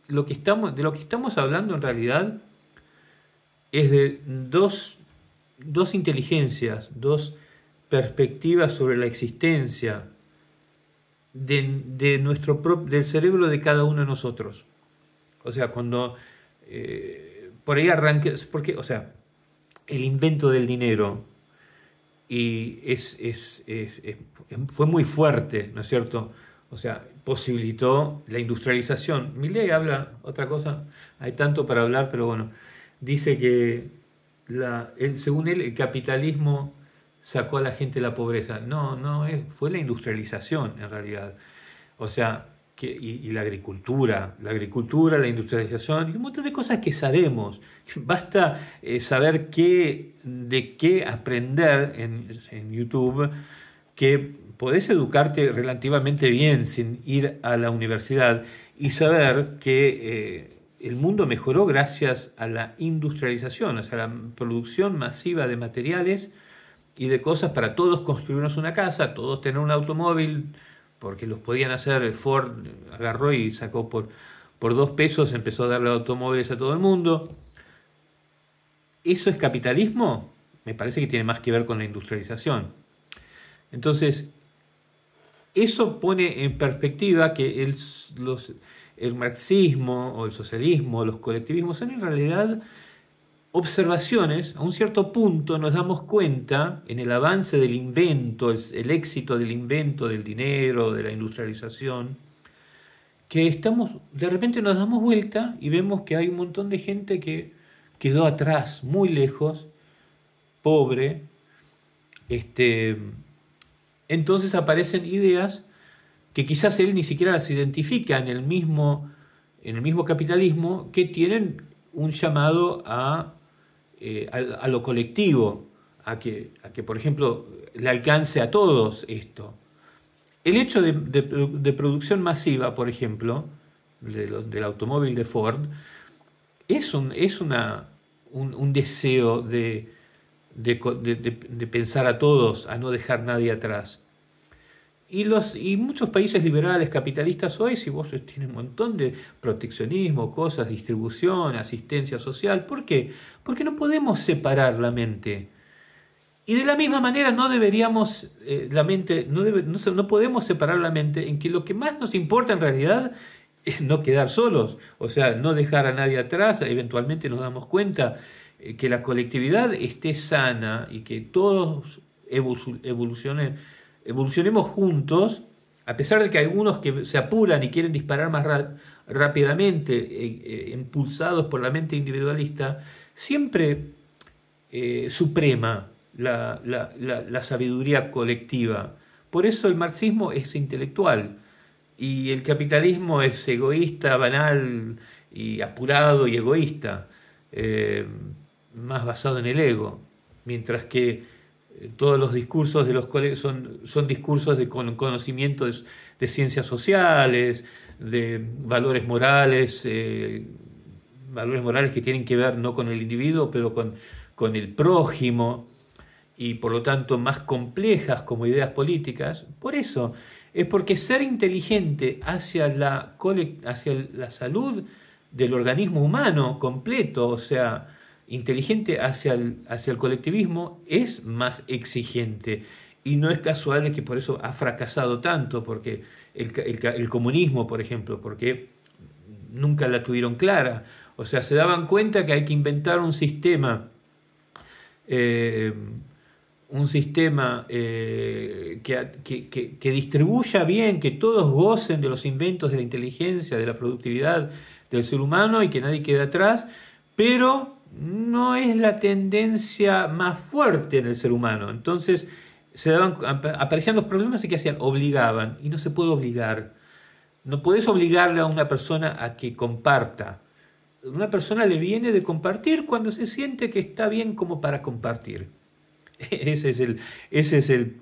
lo que estamos, de lo que estamos hablando en realidad es de dos, inteligencias, dos perspectivas sobre la existencia de, de nuestro del cerebro de cada uno de nosotros. O sea, cuando eh, por ahí arranques, porque, o sea, el invento del dinero y es, es, fue muy fuerte, ¿no es cierto? O sea, posibilitó la industrialización. ley habla otra cosa, hay tanto para hablar, pero bueno, dice que la, según él el capitalismo sacó a la gente de la pobreza. No, no, fue la industrialización en realidad. O sea, y, la agricultura, la agricultura, la industrialización, y un montón de cosas que sabemos. [LAUGHS] Basta eh, saber de qué aprender en, en YouTube, que podés educarte relativamente bien sin ir a la universidad y saber que eh, el mundo mejoró gracias a la industrialización, o sea, la producción masiva de materiales y de cosas para todos construirnos una casa, todos tener un automóvil, porque los podían hacer, eh, Ford agarró y sacó por, dos pesos, empezó a darle automóviles a todo el mundo. ¿Eso es capitalismo? Me parece que tiene más que ver con la industrialización. Entonces, eso pone en perspectiva que el, marxismo o el socialismo, los colectivismos son en realidad observaciones, a un cierto punto nos damos cuenta en el avance del invento, el, éxito del invento del dinero, de la industrialización, que estamos, de repente nos damos vuelta y vemos que hay un montón de gente que quedó atrás, muy lejos, pobre, este, entonces aparecen ideas que quizás él ni siquiera las identifica en el mismo, en el mismo capitalismo, que tienen un llamado a eh, a, lo colectivo, a que, a que, por ejemplo, le alcance a todos esto. El hecho de, producción masiva, por ejemplo, del automóvil de Ford, es un, deseo de, de pensar a todos, a no dejar nadie atrás. Y, los, y muchos países liberales, capitalistas hoy, si vos tienes un montón de proteccionismo, cosas, distribución, asistencia social, ¿por qué? Porque no podemos separar la mente. Y de la misma manera no deberíamos, eh, la mente, no, no, podemos separar la mente en que lo que más nos importa en realidad [LAUGHS] es no quedar solos, o sea, no dejar a nadie atrás, eventualmente nos damos cuenta eh, que la colectividad esté sana y que todos evolucionen evolucionemos juntos, a pesar de que algunos que se apuran y quieren disparar más rápidamente, eh, eh, impulsados por la mente individualista, siempre eh, suprema la, la, sabiduría colectiva. Por eso el marxismo es intelectual y el capitalismo es egoísta, banal y apurado y egoísta, más basado en el ego, mientras que eh, todos los discursos de los colegios son, son discursos de conocimiento de, ciencias sociales, de valores morales, eh, valores morales que tienen que ver no con el individuo, pero con, con el prójimo y por lo tanto más complejas como ideas políticas. Por eso, es porque ser inteligente hacia la, hacia la salud del organismo humano completo, o sea, inteligente hacia el, hacia el colectivismo es más exigente. Y no es casual que por eso ha fracasado tanto, porque el, comunismo, por ejemplo, porque nunca la tuvieron clara. O sea, se daban cuenta que hay que inventar un sistema, eh, un sistema eh, que, distribuya bien, que todos gocen de los inventos de la inteligencia, de la productividad del ser humano y que nadie quede atrás, pero no es la tendencia más fuerte en el ser humano. Entonces se daban, aparecían los problemas y que hacían, obligaban, y no se puede obligar. No puedes obligarle a una persona a que comparta. Una persona le viene de compartir cuando se siente que está bien como para compartir. [LAUGHS] Ese es el, ese es el,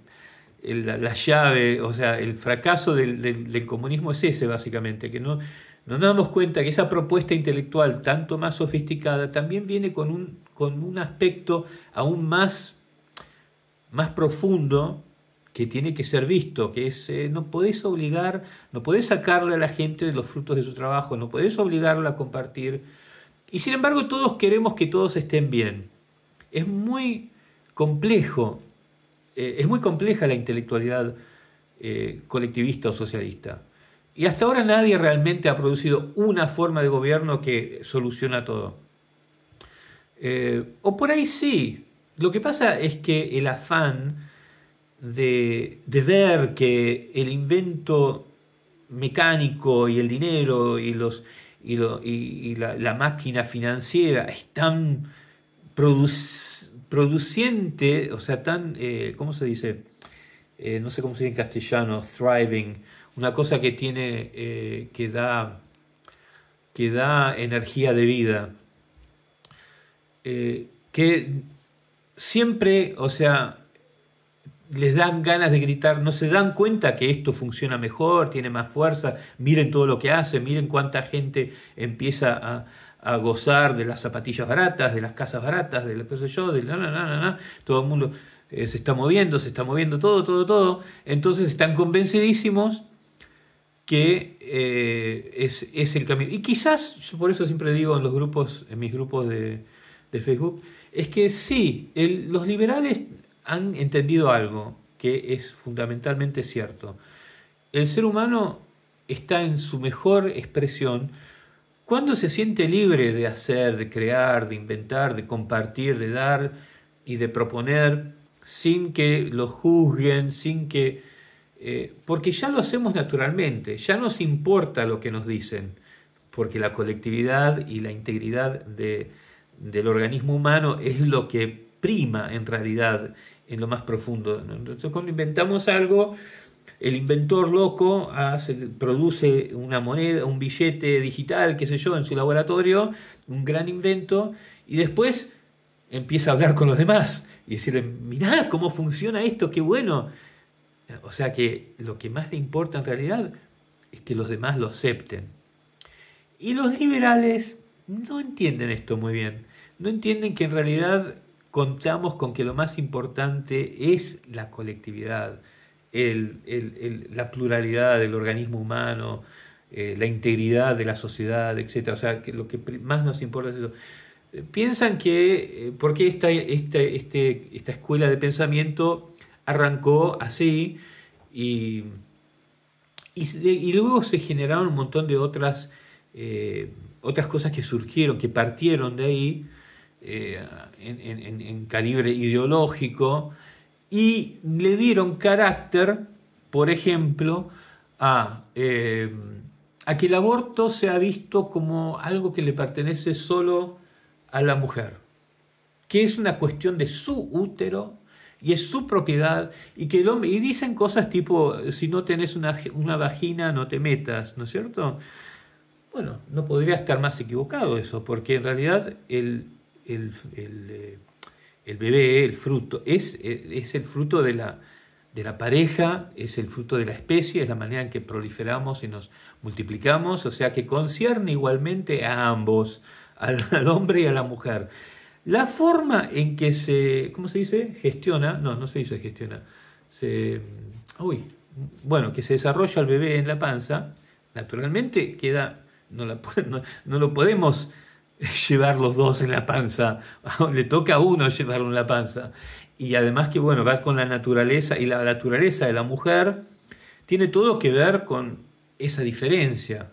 la, llave, o sea, el fracaso del, del comunismo es ese básicamente, que no, nos damos cuenta que esa propuesta intelectual, tanto más sofisticada, también viene con un, aspecto aún más, más profundo que tiene que ser visto, que es, eh, no podés obligar, no podés sacarle a la gente los frutos de su trabajo, no podés obligarla a compartir. Y sin embargo todos queremos que todos estén bien. Es muy complejo, eh, es muy compleja la intelectualidad eh, colectivista o socialista. Y hasta ahora nadie realmente ha producido una forma de gobierno que soluciona todo. Eh, o por ahí sí. Lo que pasa es que el afán de, ver que el invento mecánico y el dinero y, los, y, la, máquina financiera es tan produciente, o sea, tan, eh, ¿cómo se dice? Eh, no sé cómo se dice en castellano, thriving, una cosa que tiene, eh, que, da, que da energía de vida, eh, que siempre, o sea, les dan ganas de gritar, no se dan cuenta que esto funciona mejor, tiene más fuerza, miren todo lo que hace, miren cuánta gente empieza a, gozar de las zapatillas baratas, de las casas baratas, de que sé yo, de la, no la, todo el mundo eh, se está moviendo, se está moviendo todo, todo, todo, entonces están convencidísimos que eh, es, es, el camino. Y quizás, yo por eso siempre digo en los grupos, en mis grupos de, de Facebook, es que sí, los liberales han entendido algo que es fundamentalmente cierto. El ser humano está en su mejor expresión cuando se siente libre de hacer, de crear, de inventar, de compartir, de dar y de proponer sin que lo juzguen, sin que eh, porque ya lo hacemos naturalmente, ya nos importa lo que nos dicen, porque la colectividad y la integridad del organismo humano es lo que prima en realidad en lo más profundo. Entonces cuando inventamos algo, el inventor loco produce una moneda, un billete digital, qué sé yo, en su laboratorio, un gran invento, y después empieza a hablar con los demás y decirle, mirá cómo funciona esto, qué bueno. O sea que lo que más le importa en realidad es que los demás lo acepten. Y los liberales no entienden esto muy bien. No entienden que en realidad contamos con que lo más importante es la colectividad, la pluralidad del organismo humano, eh, la integridad de la sociedad, etc. O sea, que lo que más nos importa es eso. Piensan que, eh, porque este, esta escuela de pensamiento arrancó así y, luego se generaron un montón de otras, eh, otras cosas que surgieron, que partieron de ahí eh, en, calibre ideológico y le dieron carácter, por ejemplo, a, eh, a, que el aborto se ha visto como algo que le pertenece solo a la mujer, que es una cuestión de su útero y es su propiedad, y que el y dicen cosas tipo, si no tenés una, una vagina, no te metas, ¿no es cierto? Bueno, no podría estar más equivocado eso, porque en realidad el, eh, el, bebé, el fruto, es, es el fruto de la, de la pareja, es el fruto de la especie, es la manera en que proliferamos y nos multiplicamos, o sea que concierne igualmente a ambos, al hombre y a la mujer. La forma en que se, ¿cómo se dice? Gestiona, no, no se dice gestiona, se, uy, bueno, que se desarrolla el bebé en la panza, naturalmente queda, [LAUGHS] no, no, lo podemos llevar los dos en la panza, [LAUGHS] le toca a uno llevarlo en la panza. Y además que, bueno, vas con la naturaleza y la naturaleza de la mujer tiene todo que ver con esa diferencia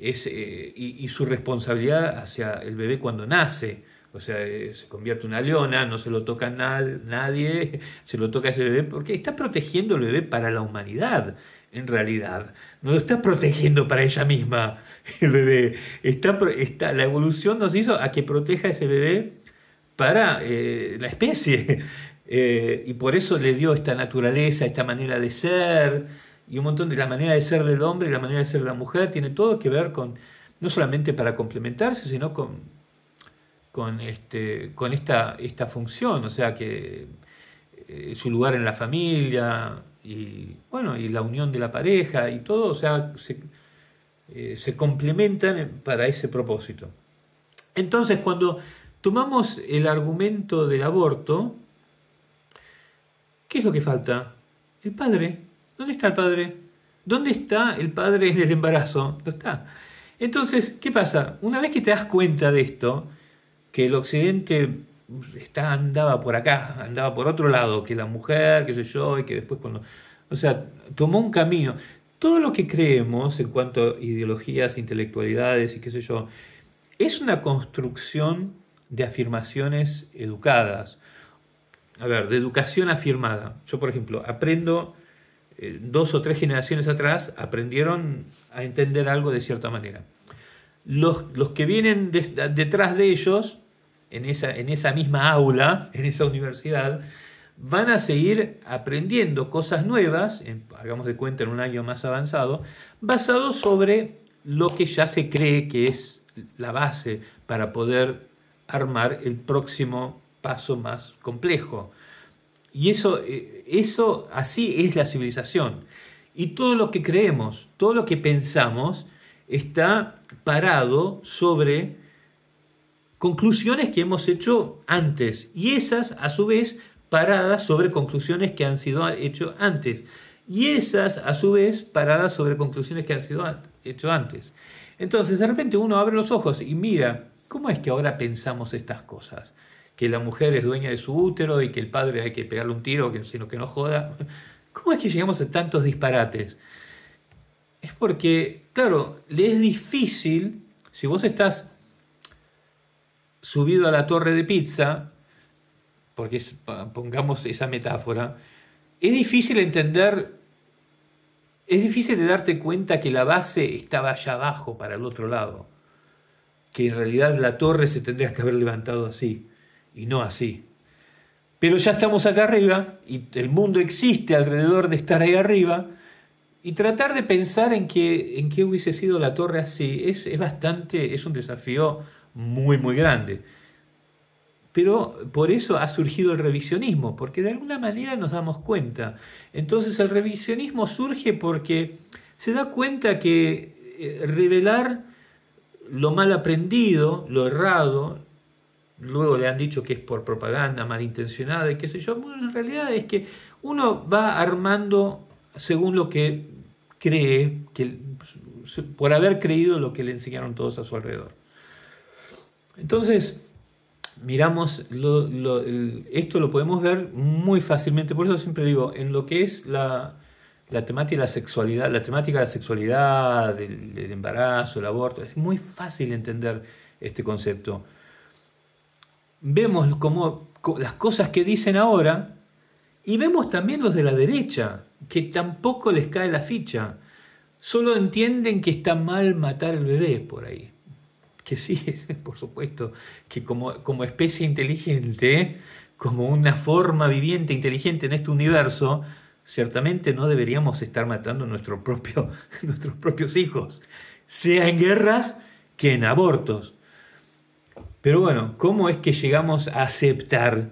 eh, y, su responsabilidad hacia el bebé cuando nace o sea, eh, se convierte en una leona, no se lo toca nadie, [LAUGHS] se lo toca ese bebé, porque está protegiendo al bebé para la humanidad, en realidad. No lo está protegiendo para ella misma, [LAUGHS] el bebé. Está, está, la evolución nos hizo a que proteja ese bebé para eh, la especie. [LAUGHS] Eh, y por eso le dio esta naturaleza, esta manera de ser, y un montón de la manera de ser del hombre y la manera de ser de la mujer, tiene todo que ver con, no solamente para complementarse, sino con con, este, con esta, esta función, o sea, que eh, su lugar en la familia y, bueno, y la unión de la pareja y todo, o sea, se, eh, se complementan para ese propósito. Entonces, cuando tomamos el argumento del aborto, ¿qué es lo que falta? El padre. ¿Dónde está el padre? ¿Dónde está el padre en el embarazo? No está. Entonces, ¿qué pasa? Una vez que te das cuenta de esto, que el occidente pues, está, andaba por acá, andaba por otro lado, que la mujer, qué sé yo, y que después cuando... O sea, tomó un camino. Todo lo que creemos en cuanto a ideologías, intelectualidades y qué sé yo, es una construcción de afirmaciones educadas. A ver, de educación afirmada. Yo, por ejemplo, aprendo, eh, dos o tres generaciones atrás, aprendieron a entender algo de cierta manera. Los, que vienen detrás de ellos en esa, en esa misma aula, en esa universidad, van a seguir aprendiendo cosas nuevas, hagamos de cuenta en un año más avanzado, basado sobre lo que ya se cree que es la base para poder armar el próximo paso más complejo. Y eso, eh, eso así es la civilización. Y todo lo que creemos, todo lo que pensamos, está parado sobre conclusiones que hemos hecho antes y esas a su vez paradas sobre conclusiones que han sido hechas antes y esas a su vez paradas sobre conclusiones que han sido hechas antes. Entonces de repente uno abre los ojos y mira, ¿cómo es que ahora pensamos estas cosas? Que la mujer es dueña de su útero y que el padre hay que pegarle un tiro, sino que no joda. [LAUGHS] ¿Cómo es que llegamos a tantos disparates? Es porque, claro, le es difícil, si vos estás subido a la torre de pizza, porque pongamos esa metáfora, es difícil entender, es difícil de darte cuenta que la base estaba allá abajo, para el otro lado, que en realidad la torre se tendría que haber levantado así y no así. Pero ya estamos acá arriba y el mundo existe alrededor de estar ahí arriba y tratar de pensar en que en qué hubiese sido la torre así es, es bastante, es un desafío muy, muy grande. Pero por eso ha surgido el revisionismo, porque de alguna manera nos damos cuenta. Entonces el revisionismo surge porque se da cuenta que eh, revelar lo mal aprendido, lo errado, luego le han dicho que es por propaganda malintencionada y qué sé yo, bueno, en realidad es que uno va armando según lo que cree, que, pues, por haber creído lo que le enseñaron todos a su alrededor. Entonces, miramos, esto lo podemos ver muy fácilmente, por eso siempre digo, en lo que es la, temática de la sexualidad, la temática de la sexualidad, el, embarazo, el aborto, es muy fácil entender este concepto. Vemos como las cosas que dicen ahora y vemos también los de la derecha, que tampoco les cae la ficha. Solo entienden que está mal matar al bebé por ahí que sí, [LAUGHS] por supuesto, que como, especie inteligente, como una forma viviente inteligente en este universo, ciertamente no deberíamos estar matando [LAUGHS] nuestros propios hijos, sea en guerras que en abortos. Pero bueno, ¿cómo es que llegamos a aceptar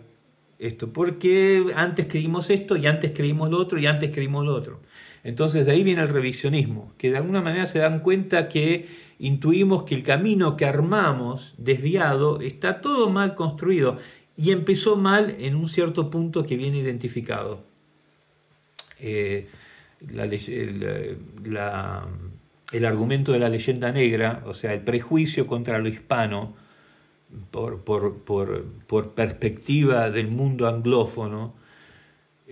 esto? Porque antes creímos esto y antes creímos lo otro y antes creímos lo otro. Entonces de ahí viene el revisionismo, que de alguna manera se dan cuenta que intuimos que el camino que armamos desviado está todo mal construido y empezó mal en un cierto punto que viene identificado. Eh, el, argumento de la leyenda negra, o sea, el prejuicio contra lo hispano por perspectiva del mundo anglófono,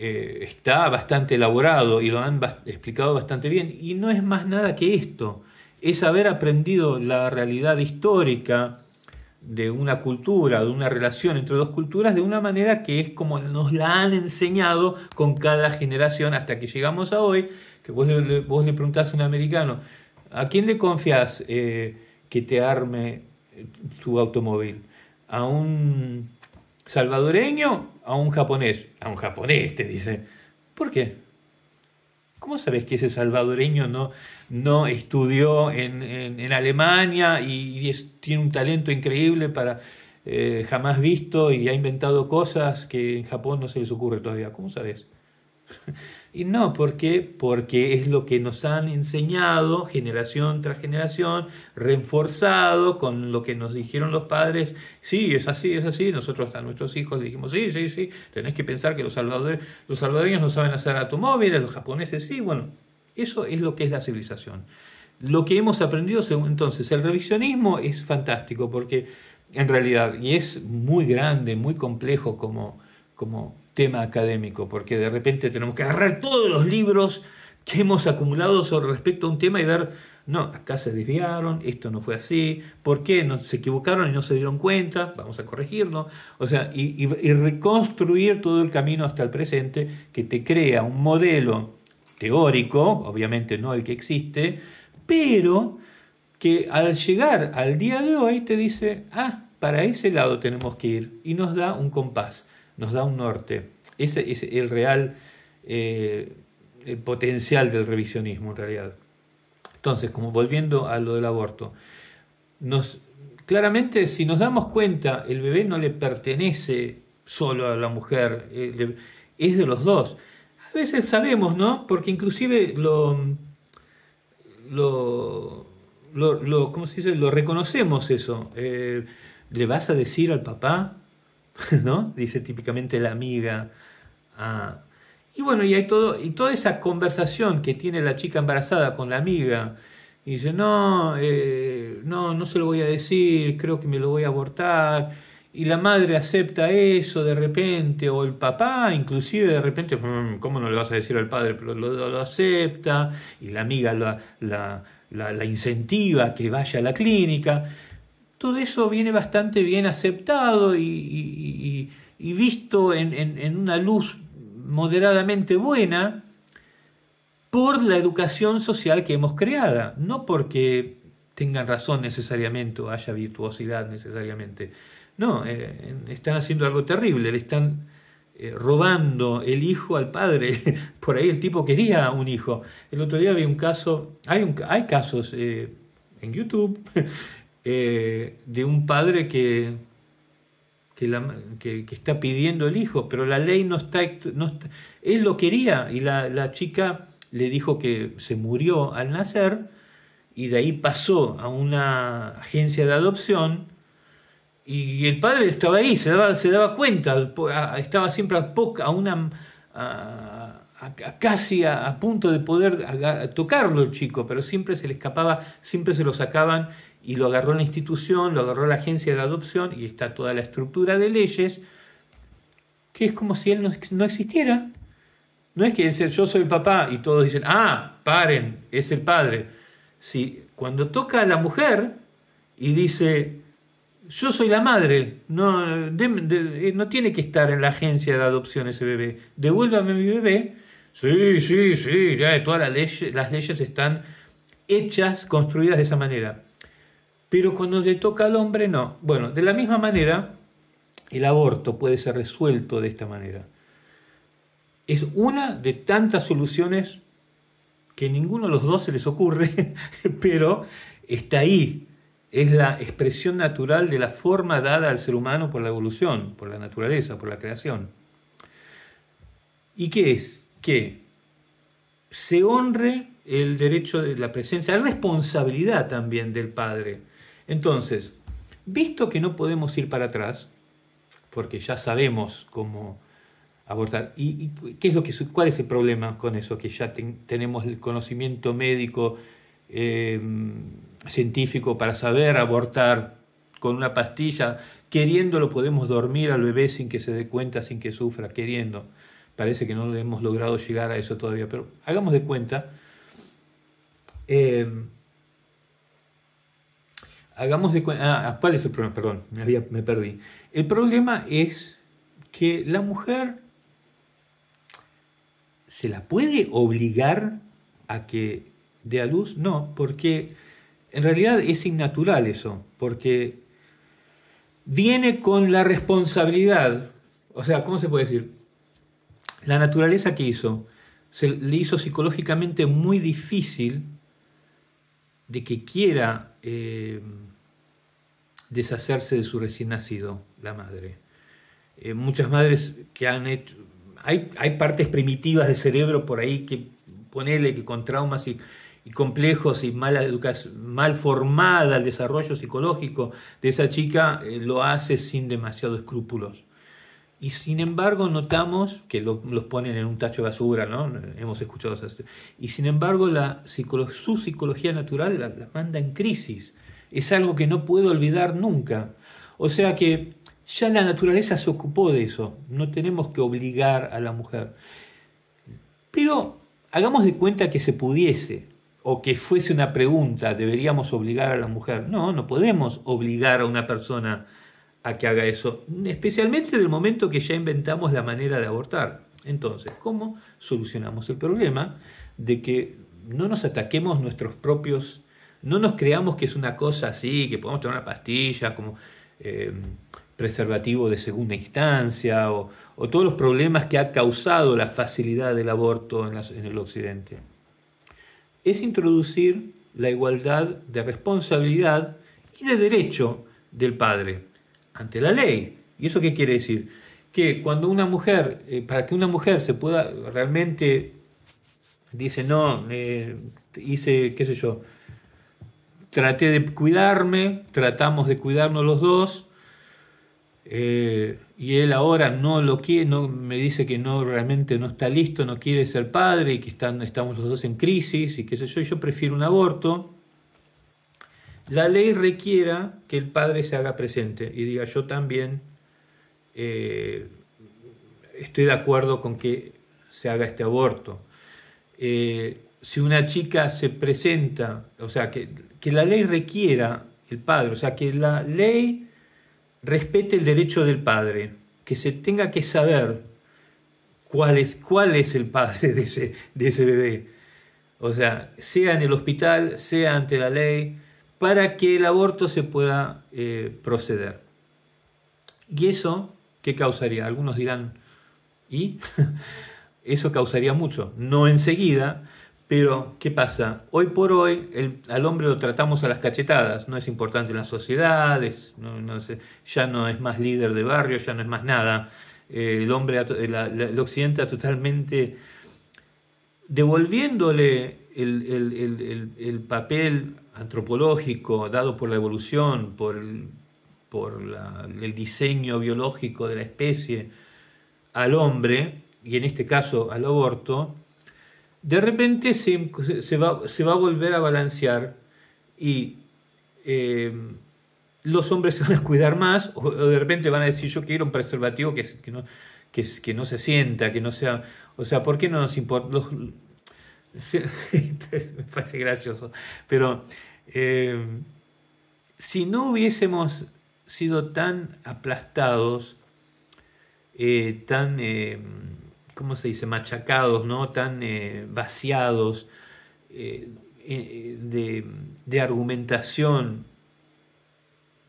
eh, está bastante elaborado y lo han explicado bastante bien. Y no es más nada que esto, es haber aprendido la realidad histórica de una cultura, de una relación entre dos culturas, de una manera que es como nos la han enseñado con cada generación hasta que llegamos a hoy, que vos le, vos preguntás a un americano, ¿a quién le confías eh, que te arme tu automóvil? ¿A un salvadoreño a un japonés, a un japonés te dice, ¿por qué? ¿Cómo sabes que ese salvadoreño no, no estudió en, en, Alemania y, tiene un talento increíble para eh, jamás visto y ha inventado cosas que en Japón no se les ocurre todavía? ¿Cómo sabes? Y no, ¿por qué? Porque es lo que nos han enseñado generación tras generación, reforzado con lo que nos dijeron los padres, sí, es así, es así, nosotros a nuestros hijos dijimos, sí, sí, sí, tenés que pensar que los salvadoreños, no saben hacer automóviles, los japoneses sí, bueno, eso es lo que es la civilización. Lo que hemos aprendido, entonces, el revisionismo es fantástico porque en realidad, y es muy grande, muy complejo como, como tema académico, porque de repente tenemos que agarrar todos los libros que hemos acumulado sobre respecto a un tema y ver, no, acá se desviaron, esto no fue así, ¿por qué? No, se equivocaron y no se dieron cuenta, vamos a corregirlo, o sea, y reconstruir todo el camino hasta el presente que te crea un modelo teórico, obviamente no el que existe, pero que al llegar al día de hoy te dice, ah, para ese lado tenemos que ir y nos da un compás nos da un norte. Ese es el real eh, el potencial del revisionismo en realidad. Entonces, como volviendo a lo del aborto, nos, claramente si nos damos cuenta, el bebé no le pertenece solo a la mujer, eh, es de los dos. A veces sabemos, ¿no? Porque inclusive lo, lo, lo, ¿cómo se dice? Lo reconocemos eso. Eh, ¿Le vas a decir al papá? [LAUGHS] ¿no? Dice típicamente la amiga. Ah. Y bueno, y hay todo, y toda esa conversación que tiene la chica embarazada con la amiga, y dice, no, eh, no, no se lo voy a decir, creo que me lo voy a abortar. Y la madre acepta eso de repente, o el papá inclusive de repente, mm, ¿cómo no le vas a decir al padre? Pero lo, lo, acepta, y la amiga la, la, la, la incentiva que vaya a la clínica todo eso viene bastante bien aceptado y, visto en, una luz moderadamente buena por la educación social que hemos creada, no porque tengan razón necesariamente o haya virtuosidad necesariamente. No, eh, están haciendo algo terrible, le están eh, robando el hijo al padre. [LAUGHS] Por ahí el tipo quería un hijo. El otro día vi un caso, hay, casos eh, en YouTube [LAUGHS] Eh, de un padre que, que, está pidiendo el hijo, pero la ley no está, no él lo quería y la, la, chica le dijo que se murió al nacer y de ahí pasó a una agencia de adopción y el padre estaba ahí, se daba, se daba cuenta, estaba siempre a, poca, a una... casi a, punto de poder tocarlo el chico, pero siempre se le escapaba, siempre se lo sacaban y lo agarró la institución, lo agarró la agencia de adopción y está toda la estructura de leyes, que es como si él no, existiera. No es que él yo soy el papá y todos dicen, ah, paren, es el padre. Si cuando toca a la mujer y dice, yo soy la madre, no, eh, no tiene que estar en la agencia de adopción ese bebé, devuélvame mi bebé. Sí, sí, sí, ya todas las leyes, las leyes están hechas, construidas de esa manera. Pero cuando le toca al hombre, no. Bueno, de la misma manera, el aborto puede ser resuelto de esta manera. Es una de tantas soluciones que ninguno de los dos se les ocurre, [LAUGHS] pero está ahí. Es la expresión natural de la forma dada al ser humano por la evolución, por la naturaleza, por la creación. ¿Y qué es? Que se honre el derecho de la presencia, la responsabilidad también del padre entonces, visto que no podemos ir para atrás, porque ya sabemos cómo abortar, ¿y, qué es lo que, cuál es el problema con eso? Que ya tenemos el conocimiento médico, em, científico para saber abortar con una pastilla, queriéndolo podemos dormir al bebé sin que se dé cuenta, sin que sufra, queriendo. Parece que no hemos logrado llegar a eso todavía, pero hagamos de cuenta. Em, hagamos de ah, ah, ¿cuál es el problema? Perdón, me, perdí. El problema es que la mujer se la puede obligar a que dé a luz. No, porque en realidad es innatural eso, porque viene con la responsabilidad. O sea, ¿cómo se puede decir? La naturaleza que hizo, se le hizo psicológicamente muy difícil de que quiera eh, deshacerse de su recién nacido, la madre. Eh, muchas madres que han hecho... Hay, partes primitivas del cerebro por ahí que ponele que con traumas y, complejos y mala educación, mal formada el desarrollo psicológico de esa chica, eh, lo hace sin demasiado escrúpulos. Y sin embargo notamos que los ponen en un tacho de basura, ¿no? Hemos escuchado eso. Y sin embargo su psicología natural las la manda en crisis es algo que no puedo olvidar nunca. O sea que ya la naturaleza se ocupó de eso, no tenemos que obligar a la mujer. Pero hagamos de cuenta que se pudiese, o que fuese una pregunta, deberíamos obligar a la mujer. No, no podemos obligar a una persona a que haga eso, especialmente el momento que ya inventamos la manera de abortar. Entonces, ¿cómo solucionamos el problema de que no nos ataquemos nuestros propios no nos creamos que es una cosa así, que podemos tener una pastilla como eh, preservativo de segunda instancia o, todos los problemas que ha causado la facilidad del aborto en, el Occidente. Es introducir la igualdad de responsabilidad y de derecho del padre ante la ley. ¿Y eso qué quiere decir? Que cuando una mujer, eh, para que una mujer se pueda realmente, dice, no, eh, hice, qué sé yo, traté de cuidarme, tratamos de cuidarnos los dos, eh, y él ahora no lo quiere, me dice que no realmente no está listo, no quiere ser padre y que están, estamos los dos en crisis y qué sé yo, yo prefiero un aborto. La ley requiera que el padre se haga presente y diga yo también eh, estoy de acuerdo con que se haga este aborto. Eh, si una chica se presenta, o sea, que que la ley requiera el padre, o sea, que la ley respete el derecho del padre, que se tenga que saber cuál es, cuál es el padre de ese, de ese bebé. O sea, sea en el hospital, sea ante la ley, para que el aborto se pueda eh, proceder. ¿Y eso qué causaría? Algunos dirán, ¿y? [LAUGHS] eso causaría mucho. No enseguida, pero, ¿qué pasa? Hoy por hoy al hombre lo tratamos a las cachetadas, no es importante en la sociedad, ya no es más líder de barrio, ya no es más nada. Eh, el hombre, la, occidente totalmente devolviéndole el, papel antropológico dado por la evolución, por el diseño biológico de la especie al hombre, y en este caso al aborto, de repente se, va, a volver a balancear y eh, los hombres se van a cuidar más o, de repente van a decir yo quiero un preservativo que, no, no se sienta, que no sea... O sea, ¿por qué no nos importa? [LAUGHS] me parece gracioso, pero eh, si no hubiésemos sido tan aplastados, eh, tan ¿cómo se dice?, machacados, ¿no? tan eh, vaciados eh, eh, de, argumentación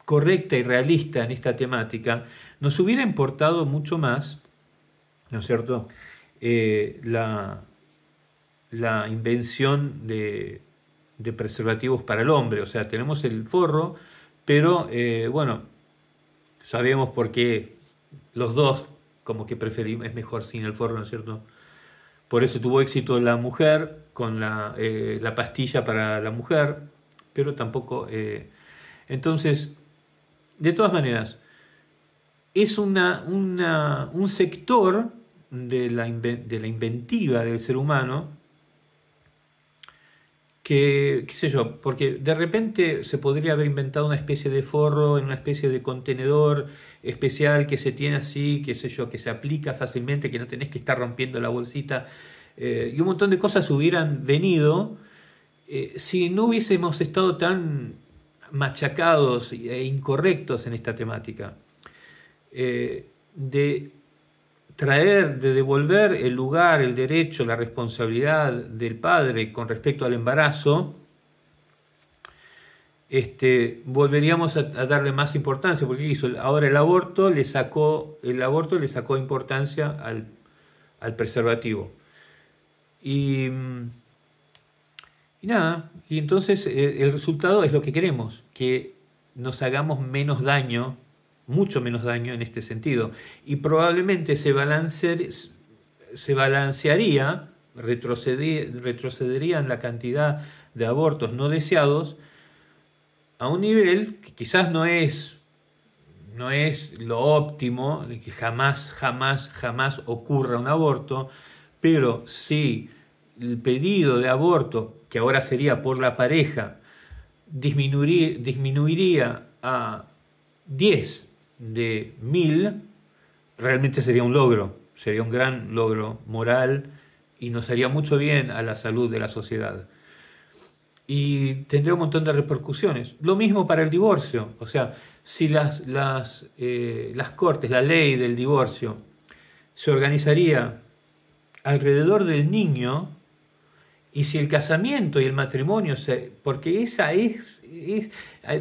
correcta y realista en esta temática, nos hubiera importado mucho más, ¿no es cierto?, la, la, invención de, de, preservativos para el hombre. O sea, tenemos el forro, pero bueno, sabemos por qué los dos como que preferimos, es mejor sin el forro, ¿no es cierto? Por eso tuvo éxito la mujer con la, eh, pastilla para la mujer, pero tampoco... Eh, entonces, de todas maneras, es una, un sector de la, de la inventiva del ser humano que, qué sé yo, porque de repente se podría haber inventado una especie de forro en una especie de contenedor especial que se tiene así, qué sé yo, que se aplica fácilmente, que no tenés que estar rompiendo la bolsita. Eh, y un montón de cosas hubieran venido eh, si no hubiésemos estado tan machacados e incorrectos en esta temática. Eh, de traer, de devolver el lugar, el derecho, la responsabilidad del padre con respecto al embarazo este, volveríamos a, darle más importancia, porque ahora el aborto le sacó, el aborto le sacó importancia al, al preservativo. Y, nada, y entonces eh, el, resultado es lo que queremos, que nos hagamos menos daño, mucho menos daño en este sentido. Y probablemente se, balancear, se balancearía, ...retrocedería en la cantidad de abortos no deseados, a un nivel que quizás no es, no es lo óptimo, de que jamás, jamás, jamás ocurra un aborto, pero si el pedido de aborto, que ahora sería por la pareja, disminuiría, disminuiría a 10 de 1000, realmente sería un logro, sería un gran logro moral y nos haría mucho bien a la salud de la sociedad y tendría un montón de repercusiones. Lo mismo para el divorcio, o sea, si las, las, eh, las cortes, la ley del divorcio, se organizaría alrededor del niño, y si el casamiento y el matrimonio, porque esa es, de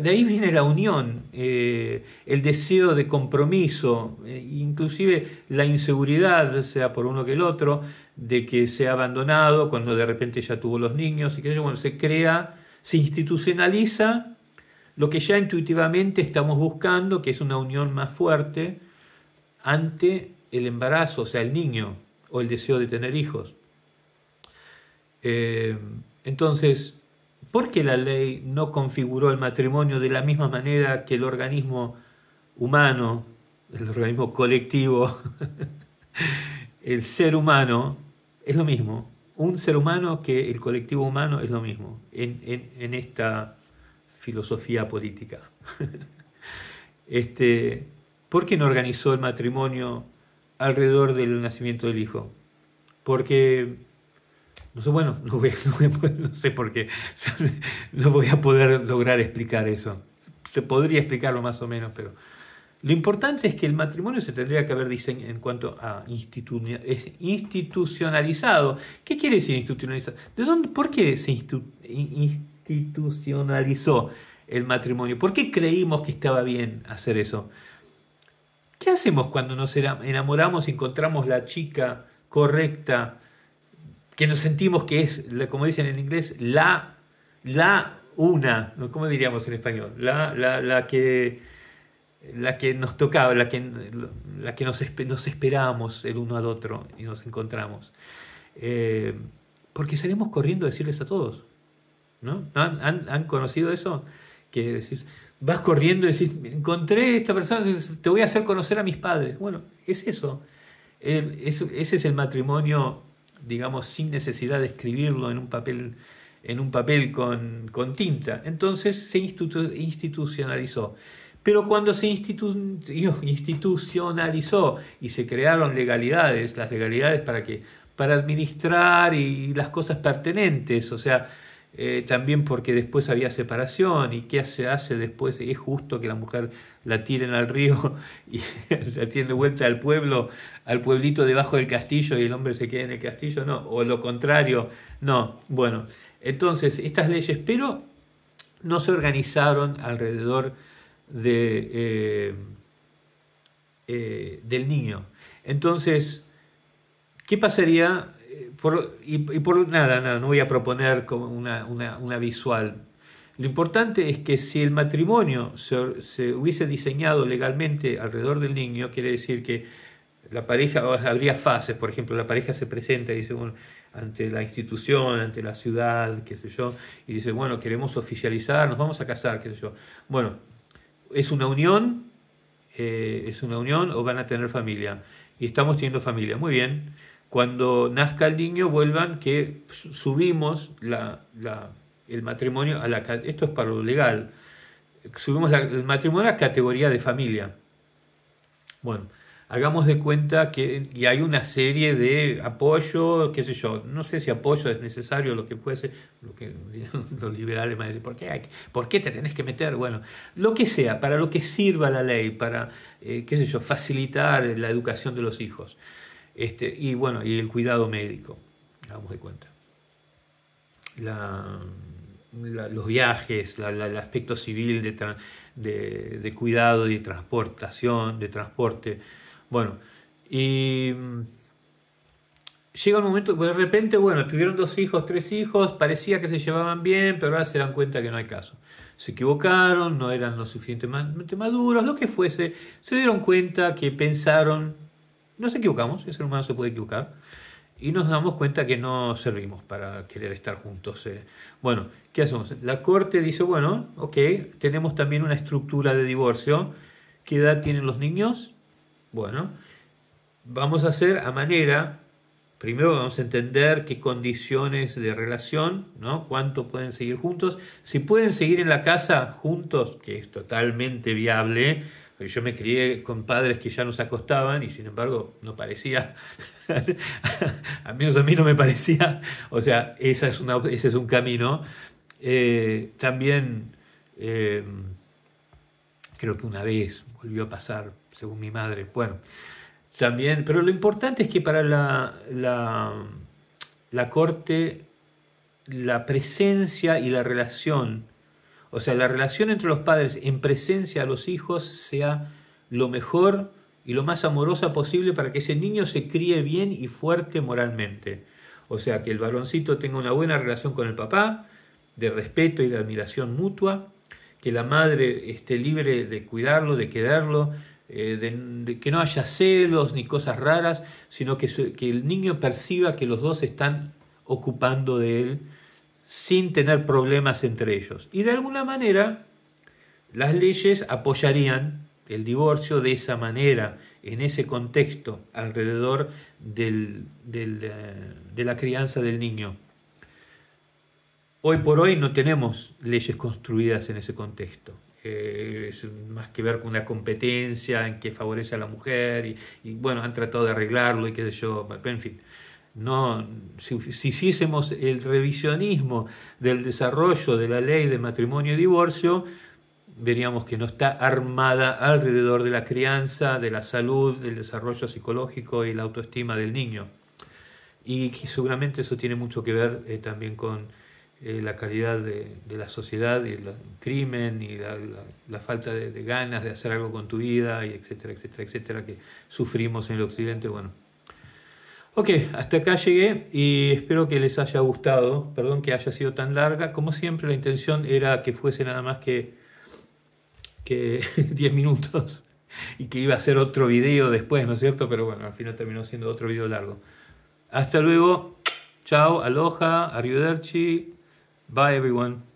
ahí viene la unión, eh, el deseo de compromiso, eh, inclusive la inseguridad, sea por uno que el otro, de que se ha abandonado cuando de repente ya tuvo los niños, y que bueno, se crea, se institucionaliza lo que ya intuitivamente estamos buscando, que es una unión más fuerte ante el embarazo, o sea, el niño, o el deseo de tener hijos. Eh, entonces, ¿por qué la ley no configuró el matrimonio de la misma manera que el organismo humano, el organismo colectivo, [LAUGHS] el ser humano, es lo mismo? Un ser humano que el colectivo humano es lo mismo en, esta filosofía política. [LAUGHS] este, ¿Por qué no organizó el matrimonio alrededor del nacimiento del hijo? Porque bueno, [LAUGHS] no, voy, sé por qué, [LAUGHS] no voy a poder lograr explicar eso. Se podría explicarlo más o menos, pero lo importante es que el matrimonio se tendría que haber diseñado en cuanto a institucionalizado. ¿Qué quiere decir institucionalizado? ¿De dónde, ¿Por qué se institucionalizó el matrimonio? ¿Por qué creímos que estaba bien hacer eso? ¿Qué hacemos cuando nos enamoramos y encontramos la chica correcta que nos sentimos que es, como dicen en inglés, la, la una, ¿cómo diríamos en español? La, que, la que nos tocaba, la que, la que nos, nos esperábamos el uno al otro y nos encontramos. Eh, porque salimos corriendo a decirles a todos. ¿no? ¿Han, conocido eso? Que decís, vas corriendo y decís, encontré a esta persona, te voy a hacer conocer a mis padres. Bueno, es eso. ese es el matrimonio digamos, sin necesidad de escribirlo en un papel, en un papel con, con tinta. Entonces se institucionalizó. Pero cuando se institucionalizó y se crearon legalidades, las legalidades para que para administrar y, las cosas pertinentes, o sea, eh, también porque después había separación y qué se hace después, es justo que la mujer la tiren al río [LAUGHS] y [LAUGHS] la tiren de vuelta al pueblo, al pueblito debajo del castillo y el hombre se quede en el castillo, no, o lo contrario, no, bueno, entonces estas leyes, pero no se organizaron alrededor de, eh, eh, del niño. Entonces, ¿qué pasaría y, por nada, nada, no voy a proponer como una, visual. Lo importante es que si el matrimonio se, hubiese diseñado legalmente alrededor del niño, quiere decir que la pareja, habría fases, por ejemplo, la pareja se presenta y dice, ante la institución, ante la ciudad, qué sé yo, y dice, bueno, queremos oficializar, nos vamos a casar, qué sé yo. Bueno, es una unión, eh, es una unión o van a tener familia. Y estamos teniendo familia, muy bien cuando nazca el niño vuelvan que subimos la, la, el matrimonio a la... Esto es para lo legal. Subimos el matrimonio a categoría de familia. Bueno, hagamos de cuenta que y hay una serie de apoyo, qué sé yo, no sé si apoyo es necesario, lo que fuese, lo que [LAUGHS] los liberales me dicen, ¿por qué, hay, ¿por qué te tenés que meter? Bueno, lo que sea, para lo que sirva la ley, para, eh, qué sé yo, facilitar la educación de los hijos. Este, y bueno, y el cuidado médico, damos de cuenta. los viajes, el aspecto civil de, cuidado y de transportación, de transporte. Bueno, y mm, llega un momento que de repente, bueno, tuvieron dos hijos, tres hijos, parecía que se llevaban bien, pero ahora se dan cuenta que no hay caso. Se equivocaron, no eran lo suficientemente maduros, lo que fuese. Se dieron cuenta que pensaron nos equivocamos, el ser humano se puede equivocar. Y nos damos cuenta que no servimos para querer estar juntos. Eh. Bueno, ¿qué hacemos? La corte dice, bueno, ok, tenemos también una estructura de divorcio. ¿Qué edad tienen los niños? Bueno, vamos a hacer a manera, primero vamos a entender qué condiciones de relación, ¿no? Cuánto pueden seguir juntos. Si pueden seguir en la casa juntos, que es totalmente viable, yo me crié con padres que ya nos acostaban y sin embargo no parecía, [LAUGHS] al menos a mí no me parecía, o sea, esa es ese es un camino. Eh, también eh, creo que una vez volvió a pasar, según mi madre, bueno, también, pero lo importante es que para la, la corte la presencia y la relación o sea, la relación entre los padres en presencia de los hijos sea lo mejor y lo más amorosa posible para que ese niño se críe bien y fuerte moralmente. O sea, que el varoncito tenga una buena relación con el papá, de respeto y de admiración mutua, que la madre esté libre de cuidarlo, de quererlo, eh, que no haya celos ni cosas raras, sino que el niño perciba que los dos están ocupando de él sin tener problemas entre ellos. Y de alguna manera, las leyes apoyarían el divorcio de esa manera, en ese contexto, alrededor del, eh, de la crianza del niño. Hoy por hoy no tenemos leyes construidas en ese contexto. Eh, es más que ver con una competencia en que favorece a la mujer y, y bueno, han tratado de arreglarlo y qué sé yo, pero en fin. No, si, hiciésemos el revisionismo del desarrollo de la ley de matrimonio y divorcio, veríamos que no está armada alrededor de la crianza, de la salud, del desarrollo psicológico y la autoestima del niño. Y seguramente eso tiene mucho que ver eh, también con eh, la calidad de, la sociedad y el crimen y la, falta de, de, ganas de hacer algo con tu vida, y etcétera, etcétera, etcétera, que sufrimos en el occidente. Bueno, Ok, hasta acá llegué y espero que les haya gustado. Perdón que haya sido tan larga. Como siempre, la intención era que fuese nada más que, que 10 [LAUGHS] minutos y que iba a ser otro video después, ¿no es cierto? Pero bueno, al final terminó siendo otro video largo. Hasta luego. Chao, aloha, arrivederci. Bye everyone.